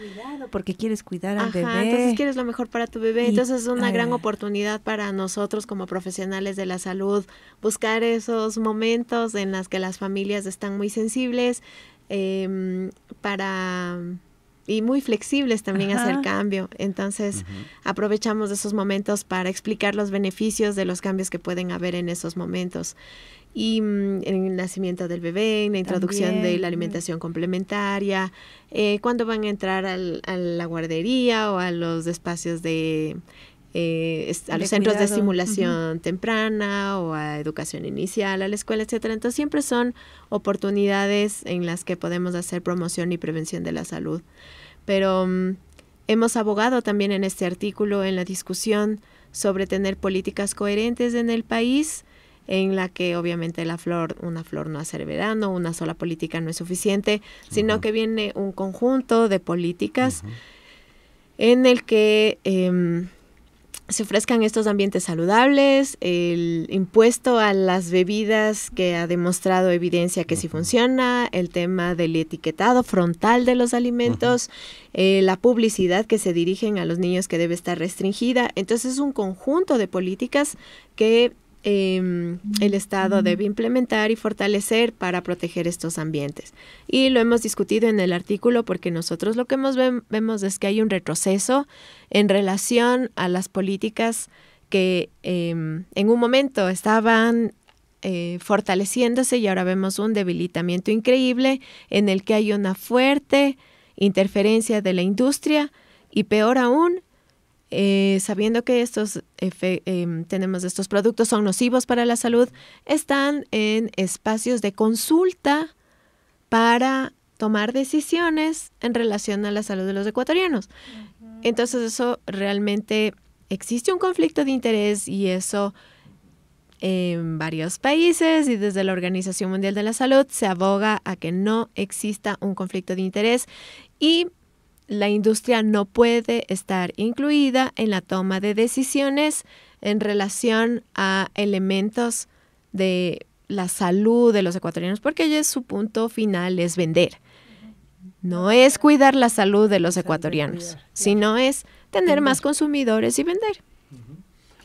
porque quieres cuidar al Ajá, bebé. Entonces quieres lo mejor para tu bebé. entonces es una ah. gran oportunidad para nosotros como profesionales de la salud buscar esos momentos en los que las familias están muy sensibles em, para y muy flexibles también a hacer cambio. Entonces, aprovechamos esos momentos para explicar los beneficios de los cambios que pueden haber en esos momentos. Y en mm, el nacimiento del bebé, en la introducción de la alimentación complementaria, eh, cuando van a entrar al, a la guardería o a los espacios de eh, a los centros de estimulación temprana o a educación inicial, a la escuela, etcétera. Entonces siempre son oportunidades en las que podemos hacer promoción y prevención de la salud. Pero mm, hemos abogado también en este artículo, en la discusión sobre tener políticas coherentes en el país, en la que obviamente la flor, una flor no hace verano, una sola política no es suficiente, sino que viene un conjunto de políticas en el que em, se ofrezcan estos ambientes saludables, el impuesto a las bebidas que ha demostrado evidencia que sí funciona, el tema del etiquetado frontal de los alimentos, eh, la publicidad que se dirigen a los niños que debe estar restringida. Entonces es un conjunto de políticas que Em, el Estado debe implementar y fortalecer para proteger estos ambientes. Y lo hemos discutido en el artículo porque nosotros lo que hemos vemos es que hay un retroceso en relación a las políticas que em, en un momento estaban eh, fortaleciéndose y ahora vemos un debilitamiento increíble en el que hay una fuerte interferencia de la industria y peor aún eh, sabiendo que estos em, tenemos estos productos son nocivos para la salud, están en espacios de consulta para tomar decisiones en relación a la salud de los ecuatorianos. Entonces eso realmente existe un conflicto de interés y eso en varios países y desde la Organización Mundial de la Salud se aboga a que no exista un conflicto de interés y la industria no puede estar incluida en la toma de decisiones en relación a elementos de la salud de los ecuatorianos, porque ya es su punto final es vender. No es cuidar la salud de los ecuatorianos, sino es tener más consumidores y vender.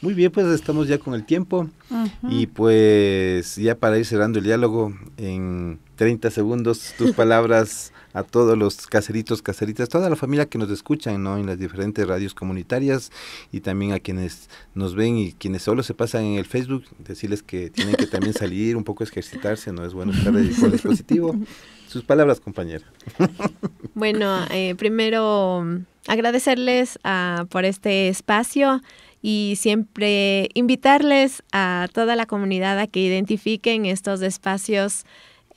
Muy bien, pues estamos ya con el tiempo y pues ya para ir cerrando el diálogo en 30 segundos tus palabras a todos los caseritos, caseritas, toda la familia que nos escuchan ¿no? en las diferentes radios comunitarias y también a quienes nos ven y quienes solo se pasan en el Facebook, decirles que tienen que también salir un poco ejercitarse, no es bueno estar con el dispositivo. Sus palabras, compañera. Bueno, eh, primero agradecerles ah, por este espacio y siempre invitarles a toda la comunidad a que identifiquen estos espacios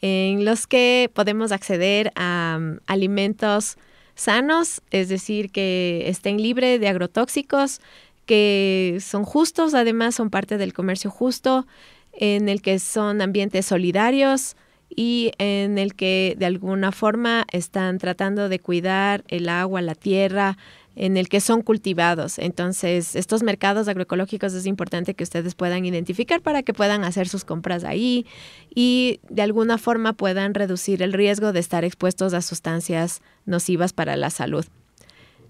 en los que podemos acceder a mm, alimentos sanos, es decir, que estén libres de agrotóxicos, que son justos, además son parte del comercio justo, en el que son ambientes solidarios y en el que de alguna forma están tratando de cuidar el agua, la tierra, en el que son cultivados. Entonces, estos mercados agroecológicos es importante que ustedes puedan identificar para que puedan hacer sus compras ahí y de alguna forma puedan reducir el riesgo de estar expuestos a sustancias nocivas para la salud.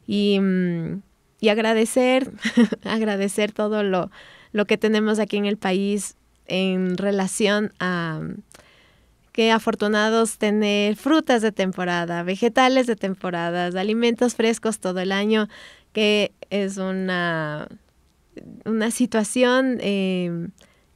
Y, mm, agradecer, agradecer todo lo que tenemos aquí en el país en relación a qué afortunados tener frutas de temporada, vegetales de temporada, alimentos frescos todo el año, que es una, una situación em,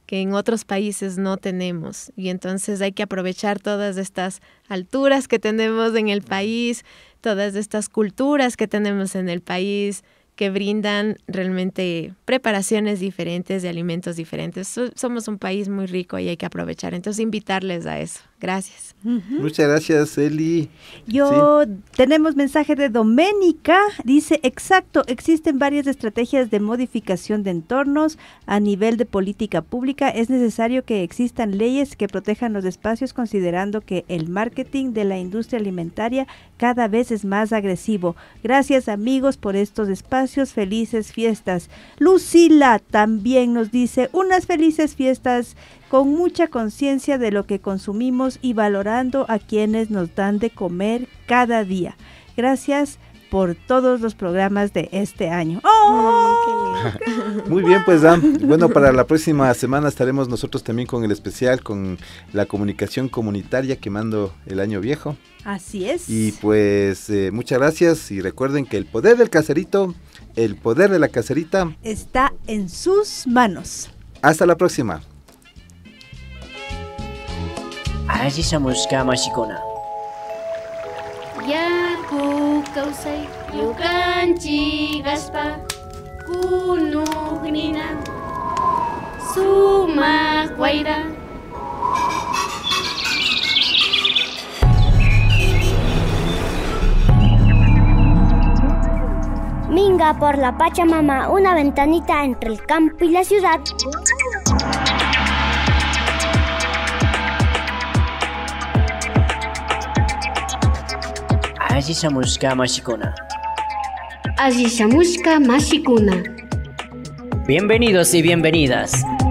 que en otros países no tenemos. Y entonces hay que aprovechar todas estas alturas que tenemos en el país, todas estas culturas que tenemos en el país que brindan realmente preparaciones diferentes de alimentos diferentes. somos un país muy rico y hay que aprovechar. Entonces, invitarles a eso. Gracias. Muchas gracias, Eli. Yo tenemos mensaje de Doménica. Dice, exacto, existen varias estrategias de modificación de entornos a nivel de política pública. Es necesario que existan leyes que protejan los espacios considerando que el marketing de la industria alimentaria cada vez es más agresivo. Gracias amigos por estos espacios. Felices fiestas. Lucila también nos dice, unas felices fiestas con mucha conciencia de lo que consumimos y valorando a quienes nos dan de comer cada día. Gracias por todos los programas de este año. ¡Oh! ¡Oh! Muy bien, pues Dan. Bueno, para la próxima semana estaremos nosotros también con el especial, con la comunicación comunitaria quemando el año viejo. Así es. Y pues eh, muchas gracias y recuerden que el poder del caserito, el poder de la caserita está en sus manos. Hasta la próxima. عزیز مسکا más Yarku kausai yukanchi gaspa kunugnina suma guaira Minga por la Pachamama, una ventanita entre el campo y la ciudad. Azizamuska Mashikuna. Azizamuska Mashikuna. Bienvenidos y bienvenidas.